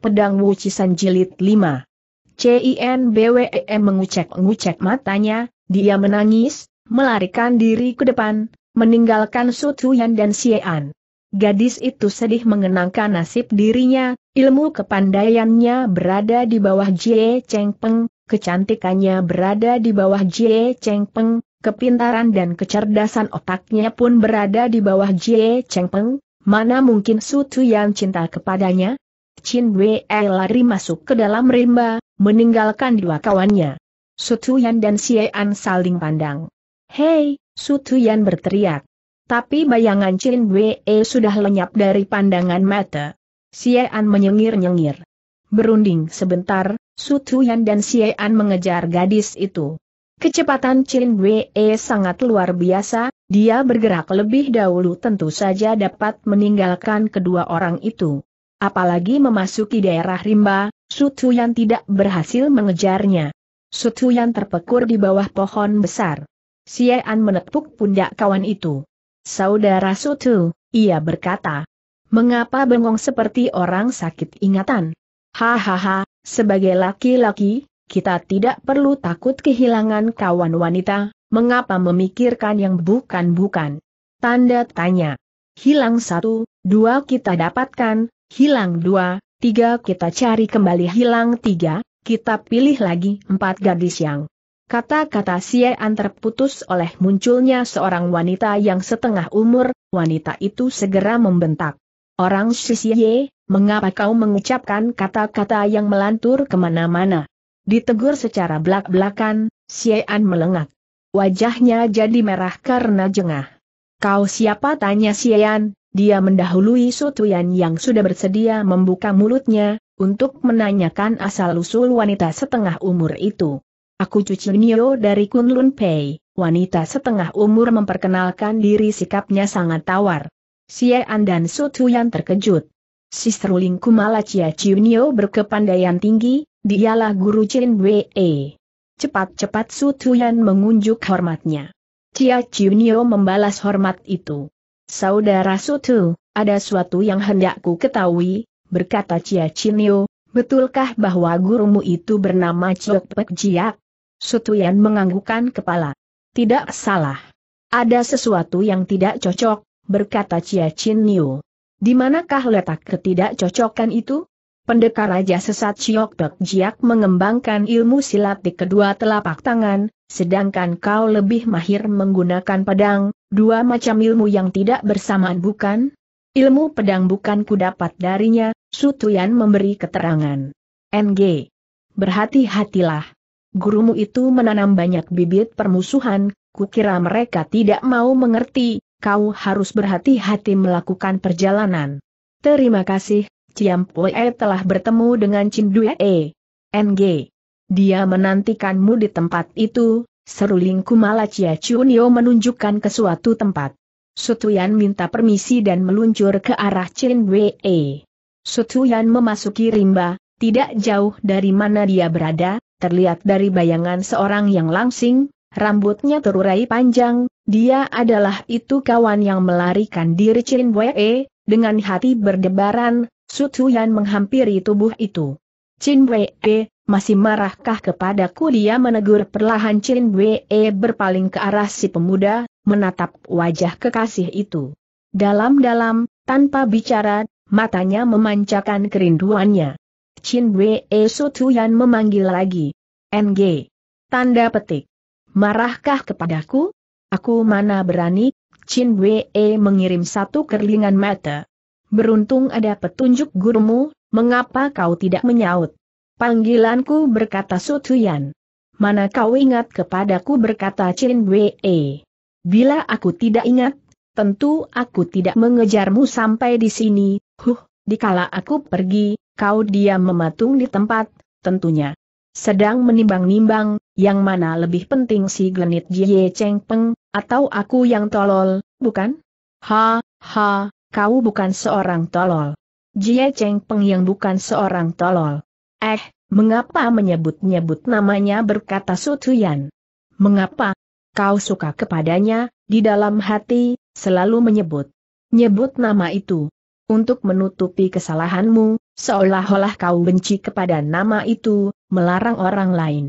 Pedang Wucisan Jilid 5. CINBWEM mengucek-ngucek matanya, dia menangis, melarikan diri ke depan, meninggalkan Su dan Xiean. Gadis itu sedih mengenangkan nasib dirinya, ilmu kepandaiannya berada di bawah Jie Cheng Peng, kecantikannya berada di bawah Jie Cheng Peng, kepintaran dan kecerdasan otaknya pun berada di bawah Jie Cheng Peng, mana mungkin Su Tuyan cinta kepadanya? Chin Wei lari masuk ke dalam rimba, meninggalkan dua kawannya. Yan dan An saling pandang. Hei, Yan berteriak. Tapi bayangan Chin Wei sudah lenyap dari pandangan mata. An menyengir-nyengir. Berunding sebentar, Yan dan An mengejar gadis itu. Kecepatan Chin Wei sangat luar biasa, dia bergerak lebih dahulu tentu saja dapat meninggalkan kedua orang itu. Apalagi memasuki daerah rimba, Sutu yang tidak berhasil mengejarnya. Sutu yang terpekur di bawah pohon besar. Sian menepuk pundak kawan itu. Saudara Sutu, ia berkata. Mengapa bengong seperti orang sakit ingatan? Hahaha, sebagai laki-laki, kita tidak perlu takut kehilangan kawan wanita, mengapa memikirkan yang bukan-bukan? Tanda tanya. Hilang satu, dua kita dapatkan, hilang dua, tiga kita cari kembali hilang tiga, kita pilih lagi empat gadis yang. Kata-kata Siean terputus oleh munculnya seorang wanita yang setengah umur, wanita itu segera membentak. Orang Sisye, mengapa kau mengucapkan kata-kata yang melantur kemana-mana? Ditegur secara belak-belakan, Siean melengak. Wajahnya jadi merah karena jengah. Kau siapa tanya Siean, dia mendahului Sutuyan yang sudah bersedia membuka mulutnya, untuk menanyakan asal-usul wanita setengah umur itu. Aku cuci Nio dari Kunlun Pei, wanita setengah umur memperkenalkan diri sikapnya sangat tawar. Xiean dan Sutuyan terkejut. Cia Malacia Nio berkepandaian tinggi, dialah guru Chin Wei. Cepat-cepat Sutuyan mengunjuk hormatnya. Cia Nio membalas hormat itu. Saudara Sutu, ada suatu yang hendakku ketahui, berkata Chia Cinio, betulkah bahwa gurumu itu bernama Chok Pek Jiak? Yan menganggukkan kepala. Tidak salah. Ada sesuatu yang tidak cocok, berkata Chia Cinio. Di manakah letak ketidakcocokan itu? Pendekar Raja Sesat Ciok Pek Jiak mengembangkan ilmu silat di kedua telapak tangan, sedangkan kau lebih mahir menggunakan pedang, Dua macam ilmu yang tidak bersamaan bukan? Ilmu pedang bukan ku dapat darinya, Sutuyan memberi keterangan. NG. Berhati-hatilah. Gurumu itu menanam banyak bibit permusuhan, kukira mereka tidak mau mengerti, kau harus berhati-hati melakukan perjalanan. Terima kasih, Ciam Pue telah bertemu dengan Chin NG. Dia menantikanmu di tempat itu, Seru Kumala Chia Chunio menunjukkan ke suatu tempat. Sutuyan minta permisi dan meluncur ke arah Chin Wei. Sutuyan memasuki rimba, tidak jauh dari mana dia berada, terlihat dari bayangan seorang yang langsing, rambutnya terurai panjang, dia adalah itu kawan yang melarikan diri Chin Wei, dengan hati berdebaran, Sutuyan menghampiri tubuh itu. Chin Wei E, masih marahkah kepadaku dia menegur perlahan Chin Wei E berpaling ke arah si pemuda, menatap wajah kekasih itu. Dalam-dalam, tanpa bicara, matanya memancarkan kerinduannya. Chin Wei E Sutuyan memanggil lagi. NG. Tanda petik. Marahkah kepadaku? Aku mana berani? Chin Wei mengirim satu kerlingan mata. Beruntung ada petunjuk gurumu, Mengapa kau tidak menyaut? Panggilanku berkata Sutuyan. Mana kau ingat kepadaku berkata Chin Wei. Bila aku tidak ingat, tentu aku tidak mengejarmu sampai di sini, huh, dikala aku pergi, kau diam mematung di tempat, tentunya. Sedang menimbang-nimbang, yang mana lebih penting si Glenit Jie Cheng Peng, atau aku yang tolol, bukan? Ha, ha, kau bukan seorang tolol. Jie Cheng Peng yang bukan seorang tolol. Eh, mengapa menyebut-nyebut namanya berkata Sutuyan? Mengapa? Kau suka kepadanya, di dalam hati, selalu menyebut. Nyebut nama itu. Untuk menutupi kesalahanmu, seolah-olah kau benci kepada nama itu, melarang orang lain.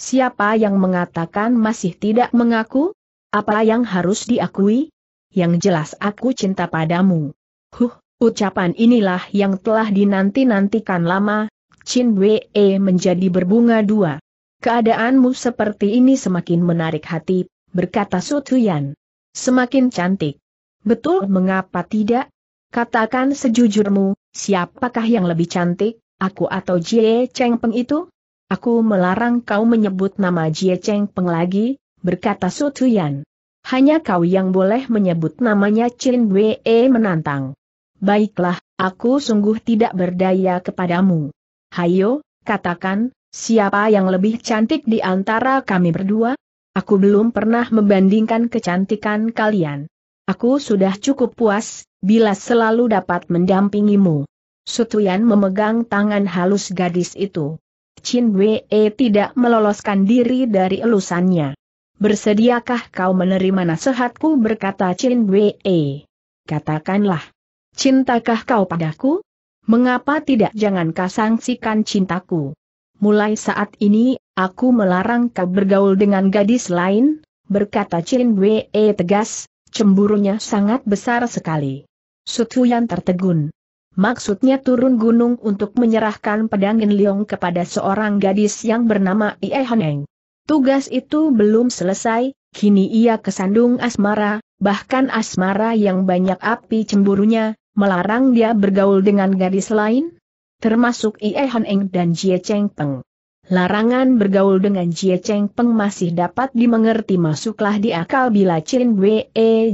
Siapa yang mengatakan masih tidak mengaku? Apa yang harus diakui? Yang jelas aku cinta padamu. Huh, Ucapan inilah yang telah dinanti-nantikan lama, Chin Wei menjadi berbunga dua. Keadaanmu seperti ini semakin menarik hati, berkata Sutuyan. Semakin cantik. Betul mengapa tidak? Katakan sejujurmu, siapakah yang lebih cantik, aku atau Jie Cheng Peng itu? Aku melarang kau menyebut nama Jie Cheng Peng lagi, berkata Sutuyan. Hanya kau yang boleh menyebut namanya Chin Wei menantang. Baiklah, aku sungguh tidak berdaya kepadamu. Hayo, katakan, siapa yang lebih cantik di antara kami berdua? Aku belum pernah membandingkan kecantikan kalian. Aku sudah cukup puas, bila selalu dapat mendampingimu. Sutuyan memegang tangan halus gadis itu. Chin Wei tidak meloloskan diri dari elusannya. Bersediakah kau menerima nasihatku berkata Chin Wei? Katakanlah. Cintakah kau padaku? Mengapa tidak jangan kau sangsikan cintaku? Mulai saat ini, aku melarang kau bergaul dengan gadis lain, berkata Chin Wei eh, tegas, cemburunya sangat besar sekali. Sutuyan tertegun. Maksudnya turun gunung untuk menyerahkan pedang In Leong kepada seorang gadis yang bernama Ie Haneng. Tugas itu belum selesai, kini ia kesandung asmara, bahkan asmara yang banyak api cemburunya, melarang dia bergaul dengan gadis lain? Termasuk Ie Han Eng dan Jie Cheng Peng. Larangan bergaul dengan Jie Cheng Peng masih dapat dimengerti masuklah di akal bila Chen Wei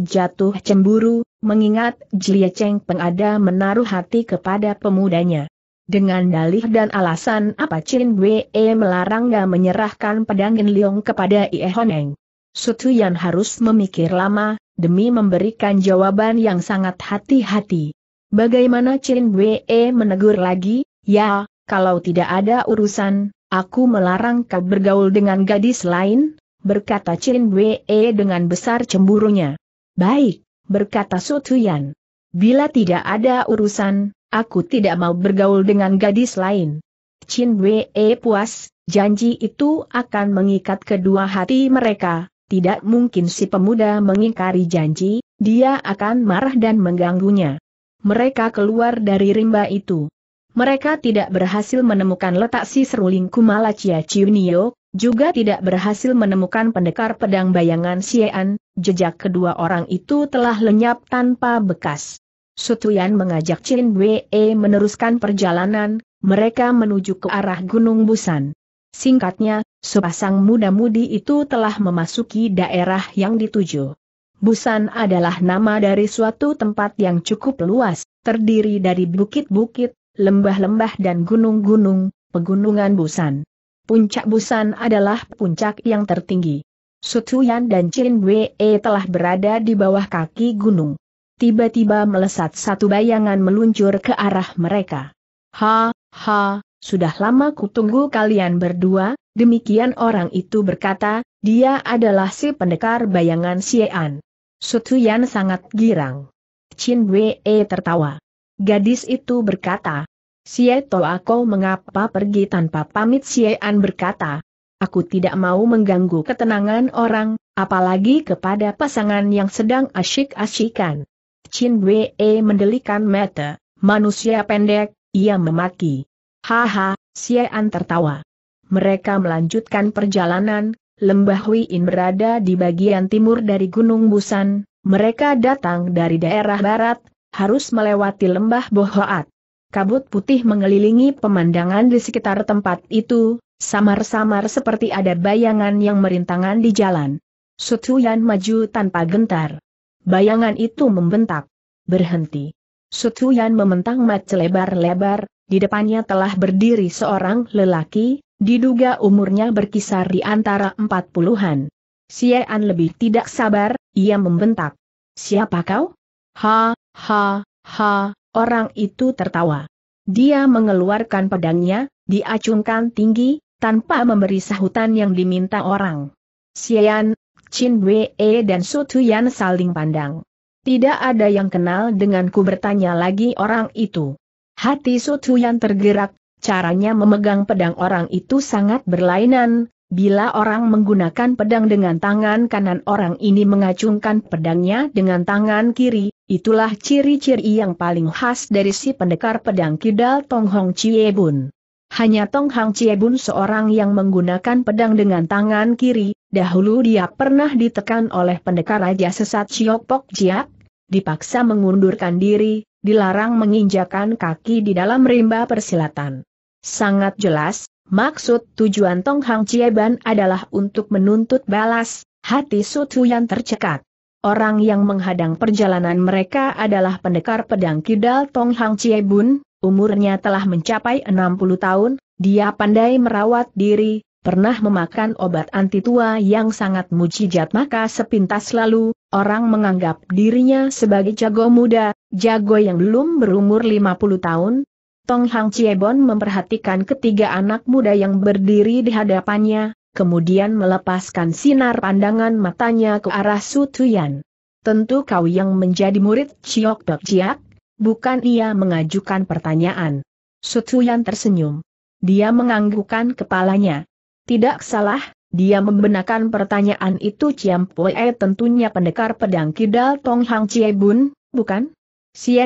jatuh cemburu, mengingat Jie Cheng Peng ada menaruh hati kepada pemudanya. Dengan dalih dan alasan apa Chin melarang dia menyerahkan pedang Gen Leong kepada Ie Honeng. Sutuyan harus memikir lama, demi memberikan jawaban yang sangat hati-hati. Bagaimana Chin Wei menegur lagi, ya, kalau tidak ada urusan, aku melarang kau bergaul dengan gadis lain, berkata Chin Wei dengan besar cemburunya. Baik, berkata Sotuyan. Bila tidak ada urusan, aku tidak mau bergaul dengan gadis lain. Chin Wei puas, janji itu akan mengikat kedua hati mereka, tidak mungkin si pemuda mengingkari janji, dia akan marah dan mengganggunya. Mereka keluar dari rimba itu. Mereka tidak berhasil menemukan letak si seruling Kumalacia Chiunio, juga tidak berhasil menemukan pendekar pedang bayangan Xian. jejak kedua orang itu telah lenyap tanpa bekas. Sutuyan mengajak Chin Wei meneruskan perjalanan, mereka menuju ke arah Gunung Busan. Singkatnya, sepasang muda-mudi itu telah memasuki daerah yang dituju. Busan adalah nama dari suatu tempat yang cukup luas, terdiri dari bukit-bukit, lembah-lembah dan gunung-gunung, pegunungan Busan. Puncak Busan adalah puncak yang tertinggi. Sutuyan dan Chin Wei telah berada di bawah kaki gunung. Tiba-tiba melesat satu bayangan meluncur ke arah mereka. Ha, ha, sudah lama kutunggu kalian berdua, demikian orang itu berkata, dia adalah si pendekar bayangan Siean. Sutuyan sangat girang. Chin Wei tertawa. Gadis itu berkata, Xie Toa kau mengapa pergi tanpa pamit Xiean berkata, aku tidak mau mengganggu ketenangan orang, apalagi kepada pasangan yang sedang asyik-asyikan. Chin Wei mendelikan mata, manusia pendek, ia memaki. Haha, Xian tertawa. Mereka melanjutkan perjalanan, lembah Huiin berada di bagian timur dari Gunung Busan, mereka datang dari daerah barat, harus melewati lembah Bohoat. Kabut putih mengelilingi pemandangan di sekitar tempat itu, samar-samar seperti ada bayangan yang merintangan di jalan. Sutuyan maju tanpa gentar. Bayangan itu membentak. Berhenti. Sutuyan mementang mat lebar-lebar, di depannya telah berdiri seorang lelaki, diduga umurnya berkisar di antara empat puluhan. Si'an lebih tidak sabar, ia membentak. Siapa kau? Ha, ha, ha, orang itu tertawa. Dia mengeluarkan pedangnya, diacungkan tinggi, tanpa memberi sahutan yang diminta orang. Si'an, Chin Wei dan Su Tuyan saling pandang. Tidak ada yang kenal denganku bertanya lagi orang itu. Hati yang tergerak, caranya memegang pedang orang itu sangat berlainan, Bila orang menggunakan pedang dengan tangan kanan orang ini mengacungkan pedangnya dengan tangan kiri, itulah ciri-ciri yang paling khas dari si pendekar pedang kidal Tong Hong Bun. Hanya Tong Hong Bun seorang yang menggunakan pedang dengan tangan kiri, dahulu dia pernah ditekan oleh pendekar raja sesat Siok Pok Jiak, dipaksa mengundurkan diri, dilarang menginjakan kaki di dalam rimba persilatan. Sangat jelas, maksud tujuan Tong Hang Chieban adalah untuk menuntut balas, hati Sutu yang tercekat. Orang yang menghadang perjalanan mereka adalah pendekar pedang kidal Tong Hang Chiebun, umurnya telah mencapai 60 tahun, dia pandai merawat diri, pernah memakan obat anti tua yang sangat mujijat maka sepintas lalu, orang menganggap dirinya sebagai jago muda, jago yang belum berumur 50 tahun, Tong Hang Chiebon memperhatikan ketiga anak muda yang berdiri di hadapannya, kemudian melepaskan sinar pandangan matanya ke arah Su Tuyan. Tentu kau yang menjadi murid Chiok Dok Chiak, bukan ia mengajukan pertanyaan. Su Tuyan tersenyum. Dia menganggukkan kepalanya. Tidak salah, dia membenarkan pertanyaan itu Ciam Pue tentunya pendekar pedang kidal Tong Hang Chie Bun, bukan?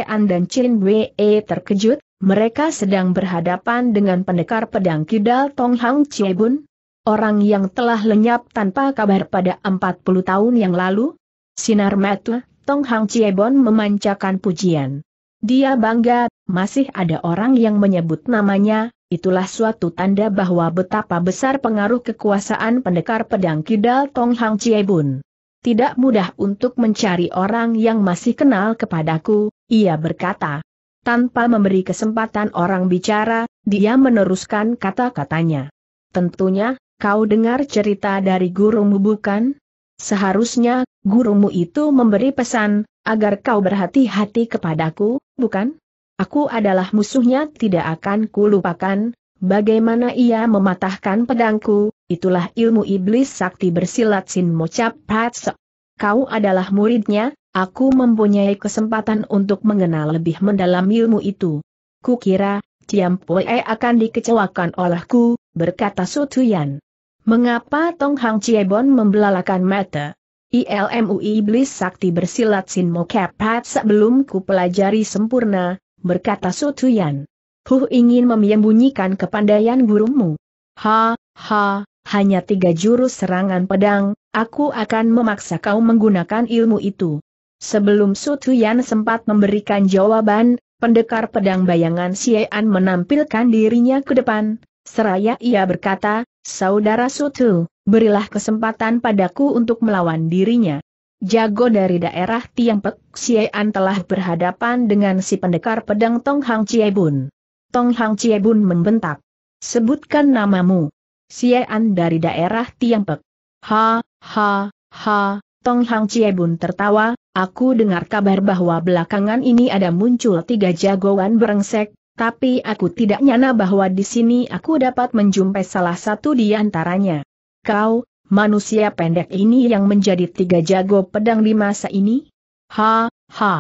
An dan Chin Wei terkejut, mereka sedang berhadapan dengan pendekar pedang kidal Tong Hang Chie Bun, orang yang telah lenyap tanpa kabar pada 40 tahun yang lalu. Sinar mata Tong Hang Chie Bun memancarkan pujian. Dia bangga, masih ada orang yang menyebut namanya, itulah suatu tanda bahwa betapa besar pengaruh kekuasaan pendekar pedang kidal Tong Hang Chiebun. Tidak mudah untuk mencari orang yang masih kenal kepadaku, ia berkata. Tanpa memberi kesempatan orang bicara, dia meneruskan kata-katanya. Tentunya, kau dengar cerita dari gurumu bukan? Seharusnya, gurumu itu memberi pesan, agar kau berhati-hati kepadaku, bukan? Aku adalah musuhnya tidak akan kulupakan, bagaimana ia mematahkan pedangku, itulah ilmu iblis sakti bersilat Sin Mocap patsa. Kau adalah muridnya, aku mempunyai kesempatan untuk mengenal lebih mendalam ilmu itu. Kukira, Ciam Poe akan dikecewakan olehku, berkata Sutuyan. Mengapa Tong Hang Ciebon membelalakan mata? ILMU Iblis Sakti bersilat Sin Mocap patsa belum kupelajari sempurna, berkata Sutuyan. Huh ingin menyembunyikan kepandaian gurumu. Ha, ha, hanya tiga jurus serangan pedang, aku akan memaksa kau menggunakan ilmu itu. Sebelum Sutuyan sempat memberikan jawaban, pendekar pedang bayangan Siaan menampilkan dirinya ke depan, seraya ia berkata, Saudara Sutu, berilah kesempatan padaku untuk melawan dirinya. Jago dari daerah Tiangpek, Xiean telah berhadapan dengan si pendekar pedang Tong Hang Chiebun. Tong Hang Chiebun membentak. Sebutkan namamu. Xiean dari daerah Tiangpek. Ha, ha, ha, Tong Hang Chiebun tertawa, aku dengar kabar bahwa belakangan ini ada muncul tiga jagoan berengsek, tapi aku tidak nyana bahwa di sini aku dapat menjumpai salah satu di antaranya. Kau, manusia pendek ini yang menjadi tiga jago pedang di masa ini? Ha, ha.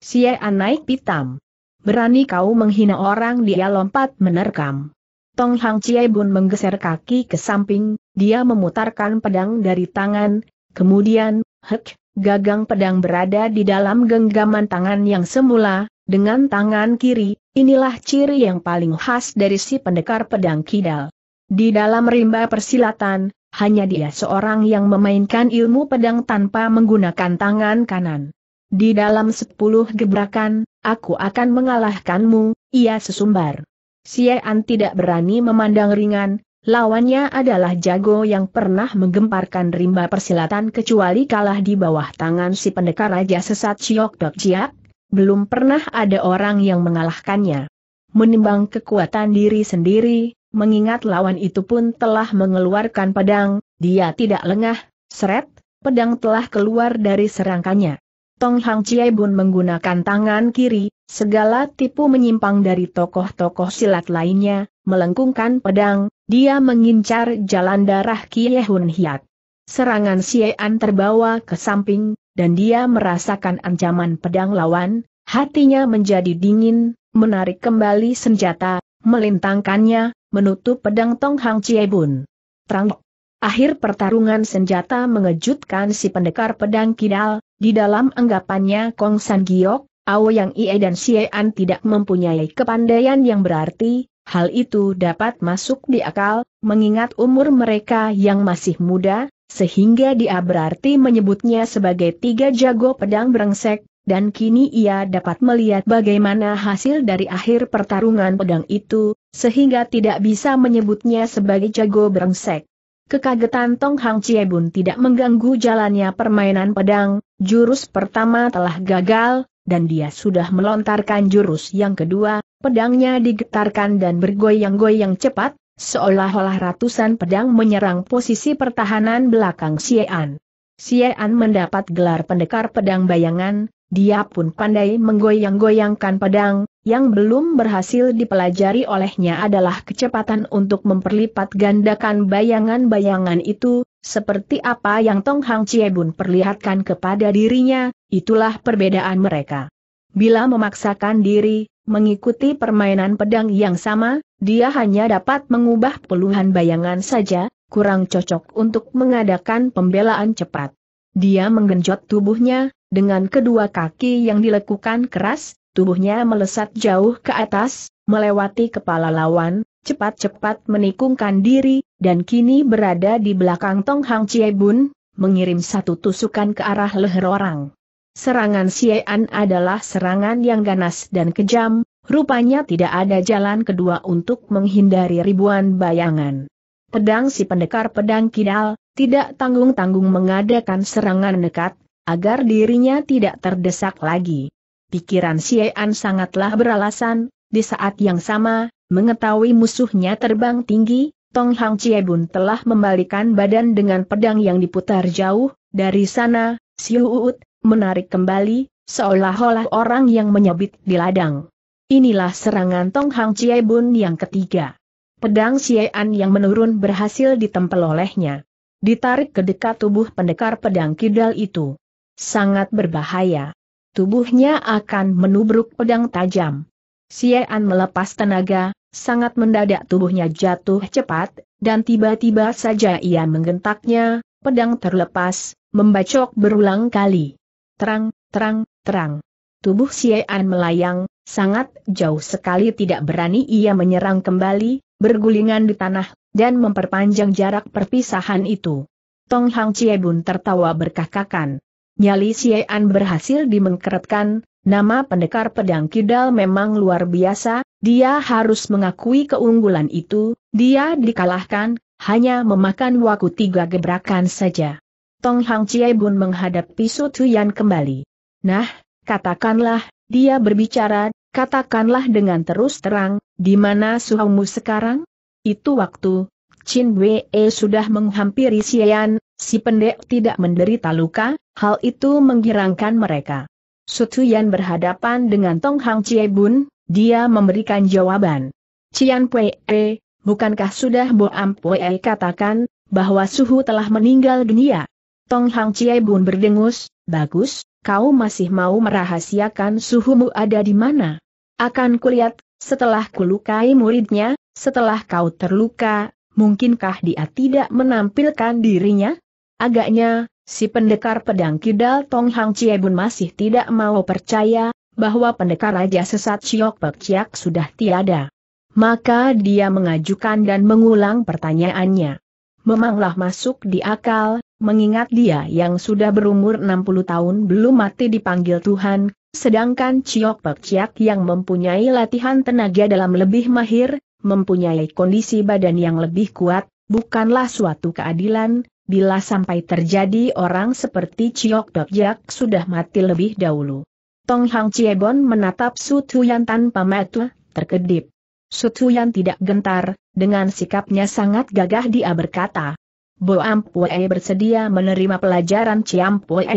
Siean naik pitam. Berani kau menghina orang dia lompat menerkam. Tong Hang Chie Bun menggeser kaki ke samping, dia memutarkan pedang dari tangan, kemudian, hek, gagang pedang berada di dalam genggaman tangan yang semula, dengan tangan kiri, inilah ciri yang paling khas dari si pendekar pedang kidal. Di dalam rimba persilatan, hanya dia seorang yang memainkan ilmu pedang tanpa menggunakan tangan kanan. Di dalam sepuluh gebrakan, aku akan mengalahkanmu, ia sesumbar. Siean tidak berani memandang ringan, lawannya adalah jago yang pernah menggemparkan rimba persilatan kecuali kalah di bawah tangan si pendekar raja sesat Siok Dok Jiak, belum pernah ada orang yang mengalahkannya. Menimbang kekuatan diri sendiri, mengingat lawan itu pun telah mengeluarkan pedang, dia tidak lengah, seret, pedang telah keluar dari serangkanya. Tong Hang Chiai Bun menggunakan tangan kiri, segala tipu menyimpang dari tokoh-tokoh silat lainnya, melengkungkan pedang, dia mengincar jalan darah Kie Hun Hiat. Serangan Xiean terbawa ke samping, dan dia merasakan ancaman pedang lawan, hatinya menjadi dingin, menarik kembali senjata, melintangkannya, menutup pedang Tong Hang Chie Bun. Trang. Akhir pertarungan senjata mengejutkan si pendekar pedang kidal, di dalam anggapannya Kong San Giok, Ao Yang Ie dan An tidak mempunyai kepandaian yang berarti, hal itu dapat masuk di akal, mengingat umur mereka yang masih muda, sehingga dia berarti menyebutnya sebagai tiga jago pedang berengsek dan kini ia dapat melihat bagaimana hasil dari akhir pertarungan pedang itu, sehingga tidak bisa menyebutnya sebagai jago brengsek. Kekagetan Tong Hang Chiebun tidak mengganggu jalannya permainan pedang, jurus pertama telah gagal, dan dia sudah melontarkan jurus yang kedua, pedangnya digetarkan dan bergoyang-goyang cepat, seolah-olah ratusan pedang menyerang posisi pertahanan belakang Xie An. mendapat gelar pendekar pedang bayangan, dia pun pandai menggoyang-goyangkan pedang, yang belum berhasil dipelajari olehnya adalah kecepatan untuk memperlipat gandakan bayangan-bayangan itu, seperti apa yang Tong Hang Chiebun perlihatkan kepada dirinya, itulah perbedaan mereka. Bila memaksakan diri, mengikuti permainan pedang yang sama, dia hanya dapat mengubah puluhan bayangan saja, kurang cocok untuk mengadakan pembelaan cepat. Dia menggenjot tubuhnya, dengan kedua kaki yang dilekukan keras, tubuhnya melesat jauh ke atas, melewati kepala lawan, cepat-cepat menikungkan diri, dan kini berada di belakang Tong Hang Bun, mengirim satu tusukan ke arah leher orang. Serangan Xiean adalah serangan yang ganas dan kejam, rupanya tidak ada jalan kedua untuk menghindari ribuan bayangan. Pedang si pendekar pedang kidal, tidak tanggung-tanggung mengadakan serangan nekat, agar dirinya tidak terdesak lagi. Pikiran Siean sangatlah beralasan, di saat yang sama, mengetahui musuhnya terbang tinggi, Tong Hang Bun telah membalikan badan dengan pedang yang diputar jauh, dari sana, Siu Uut, menarik kembali, seolah-olah orang yang menyabit di ladang. Inilah serangan Tong Hang Bun yang ketiga. Pedang Xiean yang menurun berhasil ditempel olehnya. Ditarik ke dekat tubuh pendekar pedang kidal itu. Sangat berbahaya. Tubuhnya akan menubruk pedang tajam. Sian melepas tenaga, sangat mendadak tubuhnya jatuh cepat, dan tiba-tiba saja ia menggentaknya, pedang terlepas, membacok berulang kali. Terang, terang, terang. Tubuh Sian melayang, sangat jauh sekali tidak berani ia menyerang kembali, bergulingan di tanah, dan memperpanjang jarak perpisahan itu. Tong Hang Chiebun tertawa berkakakan. Nyali Siean berhasil dimengkeretkan, nama pendekar pedang kidal memang luar biasa, dia harus mengakui keunggulan itu, dia dikalahkan, hanya memakan waktu tiga gebrakan saja. Tong Hang Chie Bun menghadapi Su Tuyan kembali. Nah, katakanlah, dia berbicara, katakanlah dengan terus terang, di mana suhumu sekarang? Itu waktu, Chin Wei sudah menghampiri Xian, Si pendek tidak menderita luka, hal itu menggirangkan mereka. Sutuyan berhadapan dengan Tong Hang Chie Bun, dia memberikan jawaban. Cian Pue, eh, bukankah sudah Bo Am Pue katakan, bahwa Suhu telah meninggal dunia? Tong Hang Chie Bun berdengus, bagus, kau masih mau merahasiakan suhumu ada di mana? Akan kulihat, setelah kulukai muridnya, setelah kau terluka, mungkinkah dia tidak menampilkan dirinya? Agaknya, si pendekar pedang kidal Tong Hang Chiebun masih tidak mau percaya, bahwa pendekar raja sesat Chiok Pek Chiak sudah tiada. Maka dia mengajukan dan mengulang pertanyaannya. Memanglah masuk di akal, mengingat dia yang sudah berumur 60 tahun belum mati dipanggil Tuhan, sedangkan Ciok Pek Chiak yang mempunyai latihan tenaga dalam lebih mahir, mempunyai kondisi badan yang lebih kuat, bukanlah suatu keadilan, bila sampai terjadi orang seperti Chiok Dok Jak sudah mati lebih dahulu. Tong Hang Chiebon menatap Su Tuyan tanpa matu, terkedip. Su Tuyan tidak gentar, dengan sikapnya sangat gagah dia berkata. Bo Ampue bersedia menerima pelajaran Chiampue.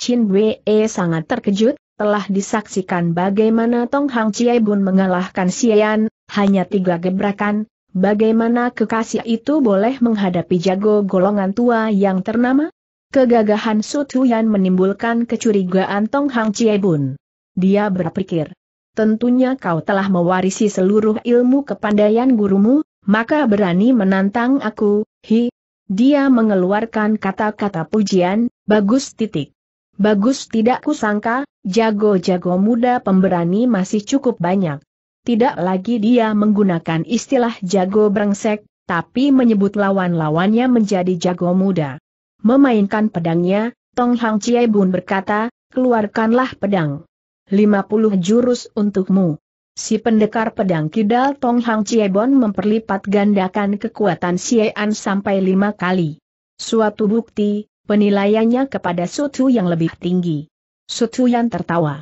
Chin Wee sangat terkejut, telah disaksikan bagaimana Tong Hang Chiebon mengalahkan Xian, hanya tiga gebrakan, Bagaimana kekasih itu boleh menghadapi jago golongan tua yang ternama? Kegagahan Sutuyan menimbulkan kecurigaan Tong Hang Chiebun. Dia berpikir, tentunya kau telah mewarisi seluruh ilmu kepandaian gurumu, maka berani menantang aku, hi. Dia mengeluarkan kata-kata pujian, bagus titik. Bagus tidak kusangka, jago-jago muda pemberani masih cukup banyak tidak lagi dia menggunakan istilah jago brengsek, tapi menyebut lawan-lawannya menjadi jago muda. Memainkan pedangnya, Tong Hang Chie Bun berkata, keluarkanlah pedang. 50 jurus untukmu. Si pendekar pedang kidal Tong Hang Bun memperlipat gandakan kekuatan Siean sampai lima kali. Suatu bukti, penilaiannya kepada Sutu yang lebih tinggi. Sutu yang tertawa.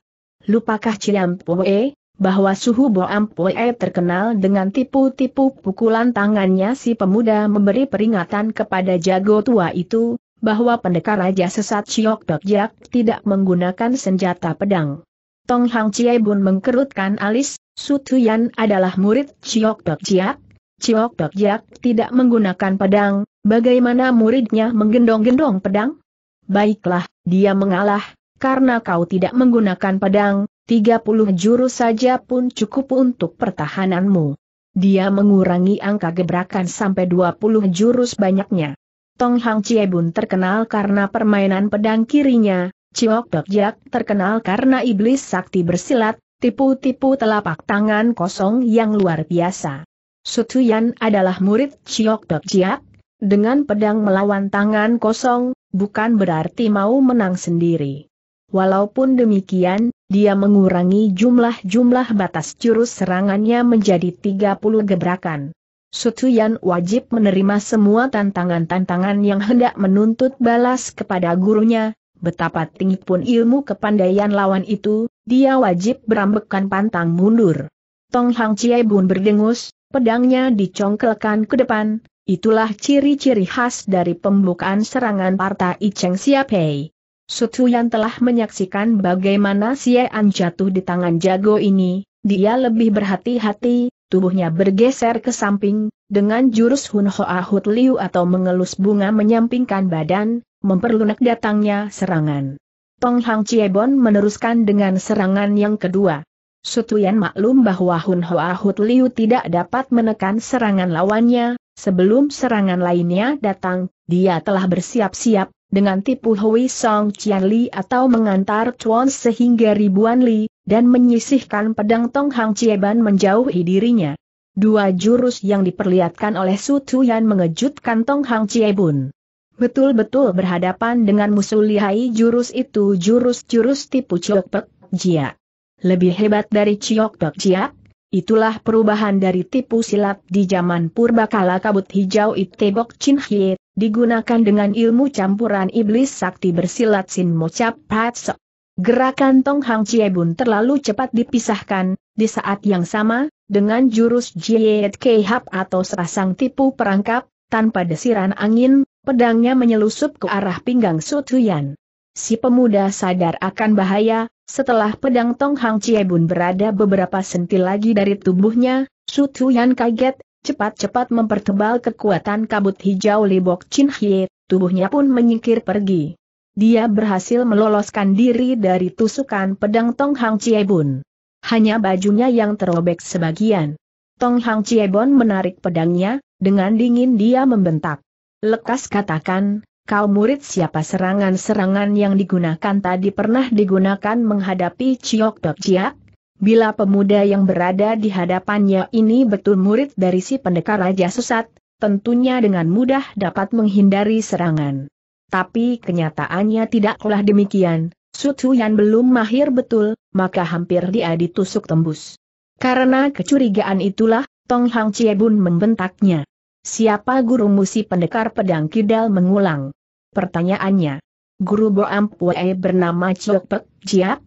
Lupakah Chiam Poe, bahwa suhu Boam Poe terkenal dengan tipu-tipu pukulan tangannya si pemuda memberi peringatan kepada jago tua itu, bahwa pendekar raja sesat Chiok Dok Jak tidak menggunakan senjata pedang. Tong Hang Chie Bun mengkerutkan alis, Sutuyan adalah murid Chiok Dok Jak, Chiok Dok Jak tidak menggunakan pedang, bagaimana muridnya menggendong-gendong pedang? Baiklah, dia mengalah, karena kau tidak menggunakan pedang, 30 jurus saja pun cukup untuk pertahananmu. Dia mengurangi angka gebrakan sampai 20 jurus banyaknya. Tong Hang Chiebun terkenal karena permainan pedang kirinya, Chiok Dok Jak terkenal karena iblis sakti bersilat, tipu-tipu telapak tangan kosong yang luar biasa. Sutuyan adalah murid Chiok Dok Jak, dengan pedang melawan tangan kosong, bukan berarti mau menang sendiri. Walaupun demikian, dia mengurangi jumlah-jumlah batas jurus serangannya menjadi 30 gebrakan. Sutuyan wajib menerima semua tantangan-tantangan yang hendak menuntut balas kepada gurunya, betapa tinggi pun ilmu kepandaian lawan itu, dia wajib berambekan pantang mundur. Tong Hang Chie Bun berdengus, pedangnya dicongkelkan ke depan, itulah ciri-ciri khas dari pembukaan serangan partai Cheng Siapei. Sutuyan telah menyaksikan bagaimana Siean jatuh di tangan jago ini, dia lebih berhati-hati, tubuhnya bergeser ke samping, dengan jurus Hun Hoa Hut Liu atau mengelus bunga menyampingkan badan, memperlunak datangnya serangan. Tong Hang Chiebon meneruskan dengan serangan yang kedua. Sutuyan maklum bahwa Hun Hoa Hut Liu tidak dapat menekan serangan lawannya, sebelum serangan lainnya datang, dia telah bersiap-siap, dengan tipu Hui Song Qian Li atau mengantar Chuan sehingga ribuan Li, dan menyisihkan pedang Tong Hang Chieban menjauhi dirinya. Dua jurus yang diperlihatkan oleh Su Tuyan mengejutkan Tong Hang Chiebun. Betul-betul berhadapan dengan musuh lihai jurus itu jurus-jurus tipu Chiok Pek Jia. Lebih hebat dari Chiok Pek Jia, itulah perubahan dari tipu silat di zaman purba kala kabut hijau Itebok Chin Hie digunakan dengan ilmu campuran iblis sakti bersilat Sin Mocap Patso. Gerakan Tong Hang Bun terlalu cepat dipisahkan, di saat yang sama, dengan jurus Jiet Kehap atau sepasang tipu perangkap, tanpa desiran angin, pedangnya menyelusup ke arah pinggang Tuyan. Si pemuda sadar akan bahaya, setelah pedang Tong Hang Bun berada beberapa senti lagi dari tubuhnya, Tuyan kaget, cepat-cepat mempertebal kekuatan kabut hijau Libok Chin Hye, tubuhnya pun menyingkir pergi. Dia berhasil meloloskan diri dari tusukan pedang Tong Hang Bun. Hanya bajunya yang terobek sebagian. Tong Hang Bun menarik pedangnya, dengan dingin dia membentak. Lekas katakan, kau murid siapa serangan-serangan yang digunakan tadi pernah digunakan menghadapi Chiok Tok Chiak? Bila pemuda yang berada di hadapannya ini betul murid dari si pendekar raja susat, tentunya dengan mudah dapat menghindari serangan. Tapi kenyataannya tidaklah demikian, Sutu yang belum mahir betul, maka hampir dia ditusuk tembus. Karena kecurigaan itulah, Tong Hang Chiebun membentaknya. Siapa guru musi pendekar pedang kidal mengulang? Pertanyaannya. Guru Boam Pue bernama Chok Pek Jiap,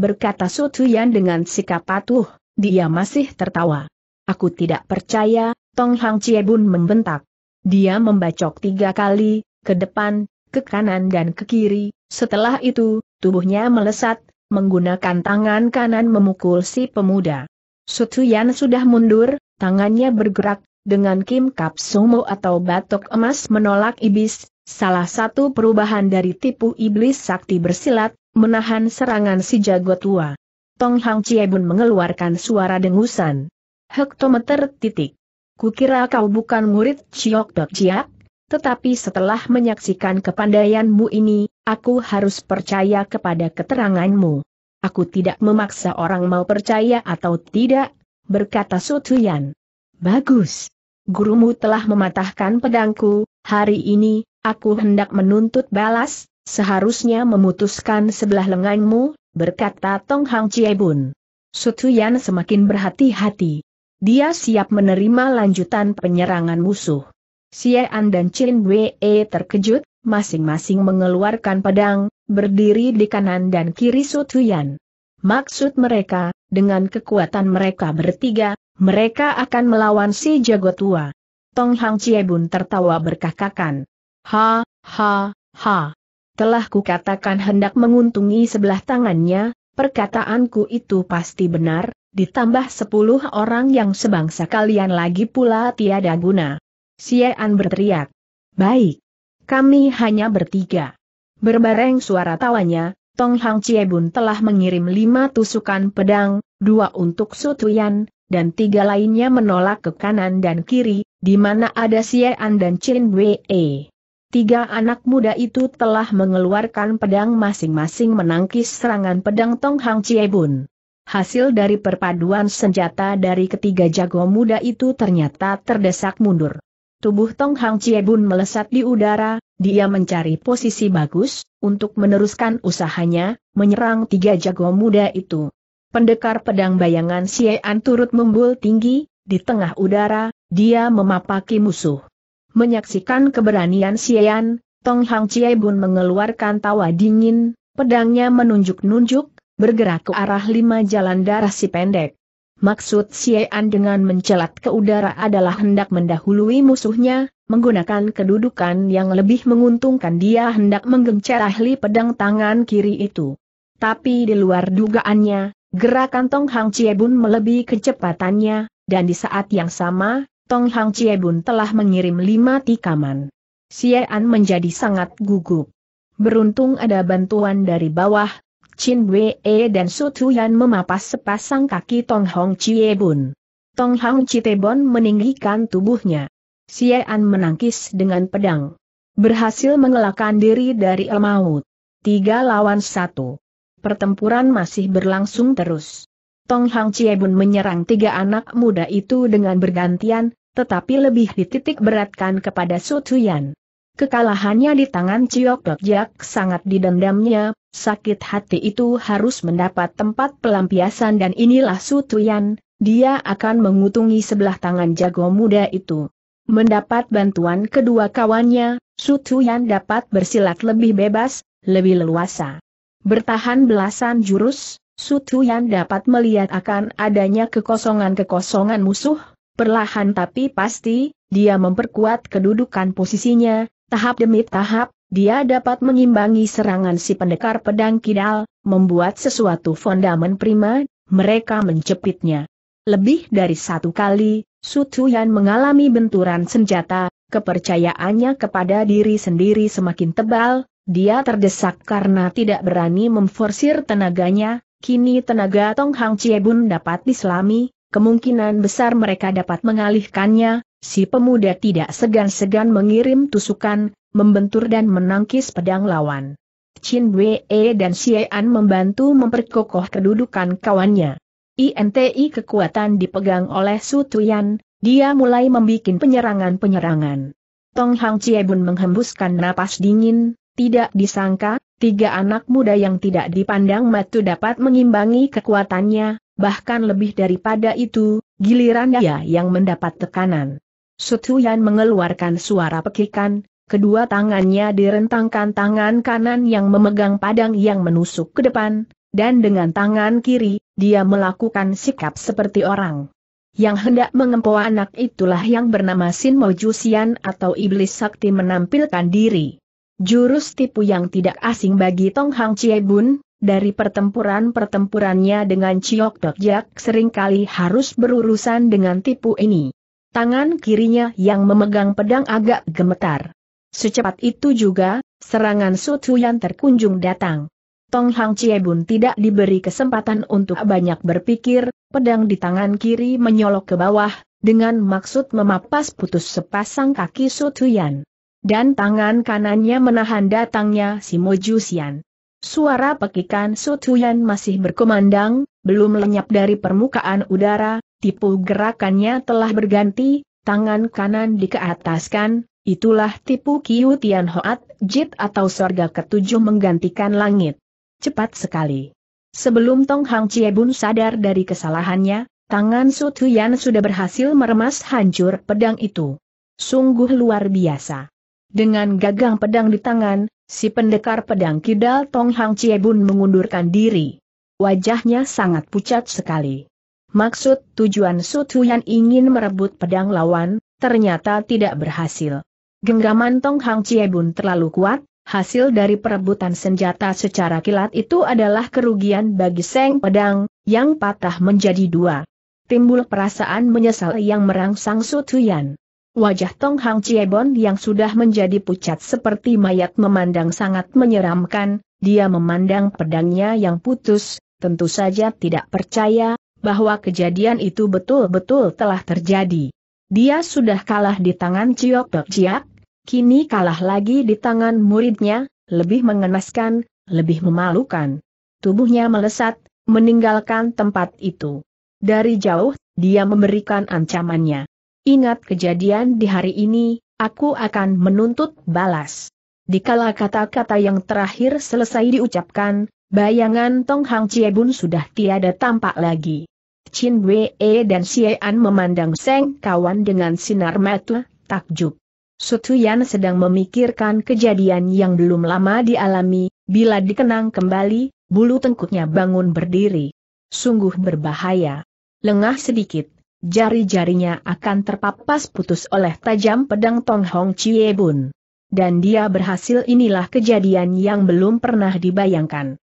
berkata Sutuyan dengan sikap patuh, dia masih tertawa. Aku tidak percaya, Tong Hang Chiebun membentak. Dia membacok tiga kali, ke depan, ke kanan dan ke kiri, setelah itu, tubuhnya melesat, menggunakan tangan kanan memukul si pemuda. Sutuyan sudah mundur, tangannya bergerak, dengan Kim Sumo atau batok emas menolak iblis, salah satu perubahan dari tipu iblis sakti bersilat, menahan serangan si jago tua. Tong Hang Chiebun mengeluarkan suara dengusan. Hektometer titik. Kukira kau bukan murid Chiok Dok Chiak, tetapi setelah menyaksikan kepandaianmu ini, aku harus percaya kepada keteranganmu. Aku tidak memaksa orang mau percaya atau tidak, berkata Tuyan. Bagus. Gurumu telah mematahkan pedangku, hari ini, aku hendak menuntut balas, seharusnya memutuskan sebelah lenganmu, berkata Tong Hang Chiebun. Sutuyan semakin berhati-hati. Dia siap menerima lanjutan penyerangan musuh. An dan Chin Wei terkejut, masing-masing mengeluarkan pedang, berdiri di kanan dan kiri Sutuyan. Maksud mereka, dengan kekuatan mereka bertiga, mereka akan melawan si jago tua. Tong Hang Chiebun tertawa berkakakan. Ha, ha, ha. Telah kukatakan hendak menguntungi sebelah tangannya, perkataanku itu pasti benar, ditambah sepuluh orang yang sebangsa kalian lagi pula tiada guna. An berteriak. Baik. Kami hanya bertiga. Berbareng suara tawanya, Tong Hang Bun telah mengirim lima tusukan pedang, dua untuk Sutuyan, dan tiga lainnya menolak ke kanan dan kiri, di mana ada An dan Chen Wei. Tiga anak muda itu telah mengeluarkan pedang masing-masing menangkis serangan pedang Tong Hang Bun. Hasil dari perpaduan senjata dari ketiga jago muda itu ternyata terdesak mundur. Tubuh Tong Hang Bun melesat di udara, dia mencari posisi bagus, untuk meneruskan usahanya, menyerang tiga jago muda itu. Pendekar pedang bayangan Siean turut membul tinggi, di tengah udara, dia memapaki musuh. Menyaksikan keberanian Siean, Tong Hang Chie Bun mengeluarkan tawa dingin, pedangnya menunjuk-nunjuk, bergerak ke arah lima jalan darah si pendek. Maksud Siean dengan mencelat ke udara adalah hendak mendahului musuhnya, Menggunakan kedudukan yang lebih menguntungkan dia hendak menggencer ahli pedang tangan kiri itu. Tapi di luar dugaannya, gerakan Tong Hang Bun melebihi kecepatannya, dan di saat yang sama, Tong Hang Bun telah mengirim lima tikaman. An menjadi sangat gugup. Beruntung ada bantuan dari bawah, Chin Wei e dan Su Tuyan memapas sepasang kaki Tong Hong Bun. Tong Hang Bun meninggikan tubuhnya. Xian menangkis dengan pedang. Berhasil mengelakkan diri dari El Tiga lawan satu. Pertempuran masih berlangsung terus. Tong Hang Chiebun menyerang tiga anak muda itu dengan bergantian, tetapi lebih dititik beratkan kepada Su Tuyan. Kekalahannya di tangan Ciok Jak sangat didendamnya, sakit hati itu harus mendapat tempat pelampiasan dan inilah Su Tuyan, dia akan mengutungi sebelah tangan jago muda itu. Mendapat bantuan kedua kawannya, Su Tuyan dapat bersilat lebih bebas, lebih leluasa. Bertahan belasan jurus, Su Tuyan dapat melihat akan adanya kekosongan-kekosongan musuh, perlahan tapi pasti, dia memperkuat kedudukan posisinya, tahap demi tahap, dia dapat mengimbangi serangan si pendekar pedang kidal, membuat sesuatu fondamen prima, mereka mencepitnya. Lebih dari satu kali, Sutuyan mengalami benturan senjata, kepercayaannya kepada diri sendiri semakin tebal, dia terdesak karena tidak berani memforsir tenaganya, kini tenaga Tong Hang Chiebun dapat diselami, kemungkinan besar mereka dapat mengalihkannya, si pemuda tidak segan-segan mengirim tusukan, membentur dan menangkis pedang lawan. Chin Wei dan Xie An membantu memperkokoh kedudukan kawannya. INTI kekuatan dipegang oleh Su Tuyan, dia mulai membuat penyerangan-penyerangan. Tong Hang Chiebun menghembuskan napas dingin, tidak disangka, tiga anak muda yang tidak dipandang matu dapat mengimbangi kekuatannya, bahkan lebih daripada itu, giliran dia yang mendapat tekanan. Su Tuyan mengeluarkan suara pekikan, kedua tangannya direntangkan tangan kanan yang memegang padang yang menusuk ke depan, dan dengan tangan kiri, dia melakukan sikap seperti orang yang hendak mengempo anak itulah yang bernama Sin Mojusian atau Iblis Sakti menampilkan diri. Jurus tipu yang tidak asing bagi Tong Hang Bun dari pertempuran-pertempurannya dengan Chiok Dok Jak seringkali harus berurusan dengan tipu ini. Tangan kirinya yang memegang pedang agak gemetar. Secepat itu juga, serangan Sutu yang terkunjung datang. Tong Hang Chie Bun tidak diberi kesempatan untuk banyak berpikir, pedang di tangan kiri menyolok ke bawah, dengan maksud memapas putus sepasang kaki Su Tuyan. Dan tangan kanannya menahan datangnya si Mojusian. Suara pekikan Su Tuyan masih berkumandang, belum lenyap dari permukaan udara, tipu gerakannya telah berganti, tangan kanan dikeataskan, itulah tipu Kiu Tian Hoat Jit atau sorga ketujuh menggantikan langit cepat sekali. Sebelum Tong Hang Bun sadar dari kesalahannya, tangan Su Tuyan sudah berhasil meremas hancur pedang itu. Sungguh luar biasa. Dengan gagang pedang di tangan, si pendekar pedang kidal Tong Hang Bun mengundurkan diri. Wajahnya sangat pucat sekali. Maksud tujuan Su Tuyan ingin merebut pedang lawan, ternyata tidak berhasil. Genggaman Tong Hang Bun terlalu kuat, Hasil dari perebutan senjata secara kilat itu adalah kerugian bagi Seng Pedang, yang patah menjadi dua. Timbul perasaan menyesal yang merangsang Sutuyan. Wajah Tong Hang Chiebon yang sudah menjadi pucat seperti mayat memandang sangat menyeramkan, dia memandang pedangnya yang putus, tentu saja tidak percaya, bahwa kejadian itu betul-betul telah terjadi. Dia sudah kalah di tangan Chiok Pek Chiak, kini kalah lagi di tangan muridnya, lebih mengenaskan, lebih memalukan. Tubuhnya melesat, meninggalkan tempat itu. Dari jauh, dia memberikan ancamannya. Ingat kejadian di hari ini, aku akan menuntut balas. Dikala kata-kata yang terakhir selesai diucapkan, bayangan Tong Hang Chiebun sudah tiada tampak lagi. Chin Wei dan Xie An memandang Seng kawan dengan sinar mata takjub. Sutuyan sedang memikirkan kejadian yang belum lama dialami, bila dikenang kembali, bulu tengkuknya bangun berdiri. Sungguh berbahaya. Lengah sedikit, jari-jarinya akan terpapas putus oleh tajam pedang Tong Hong Chie Bun. Dan dia berhasil inilah kejadian yang belum pernah dibayangkan.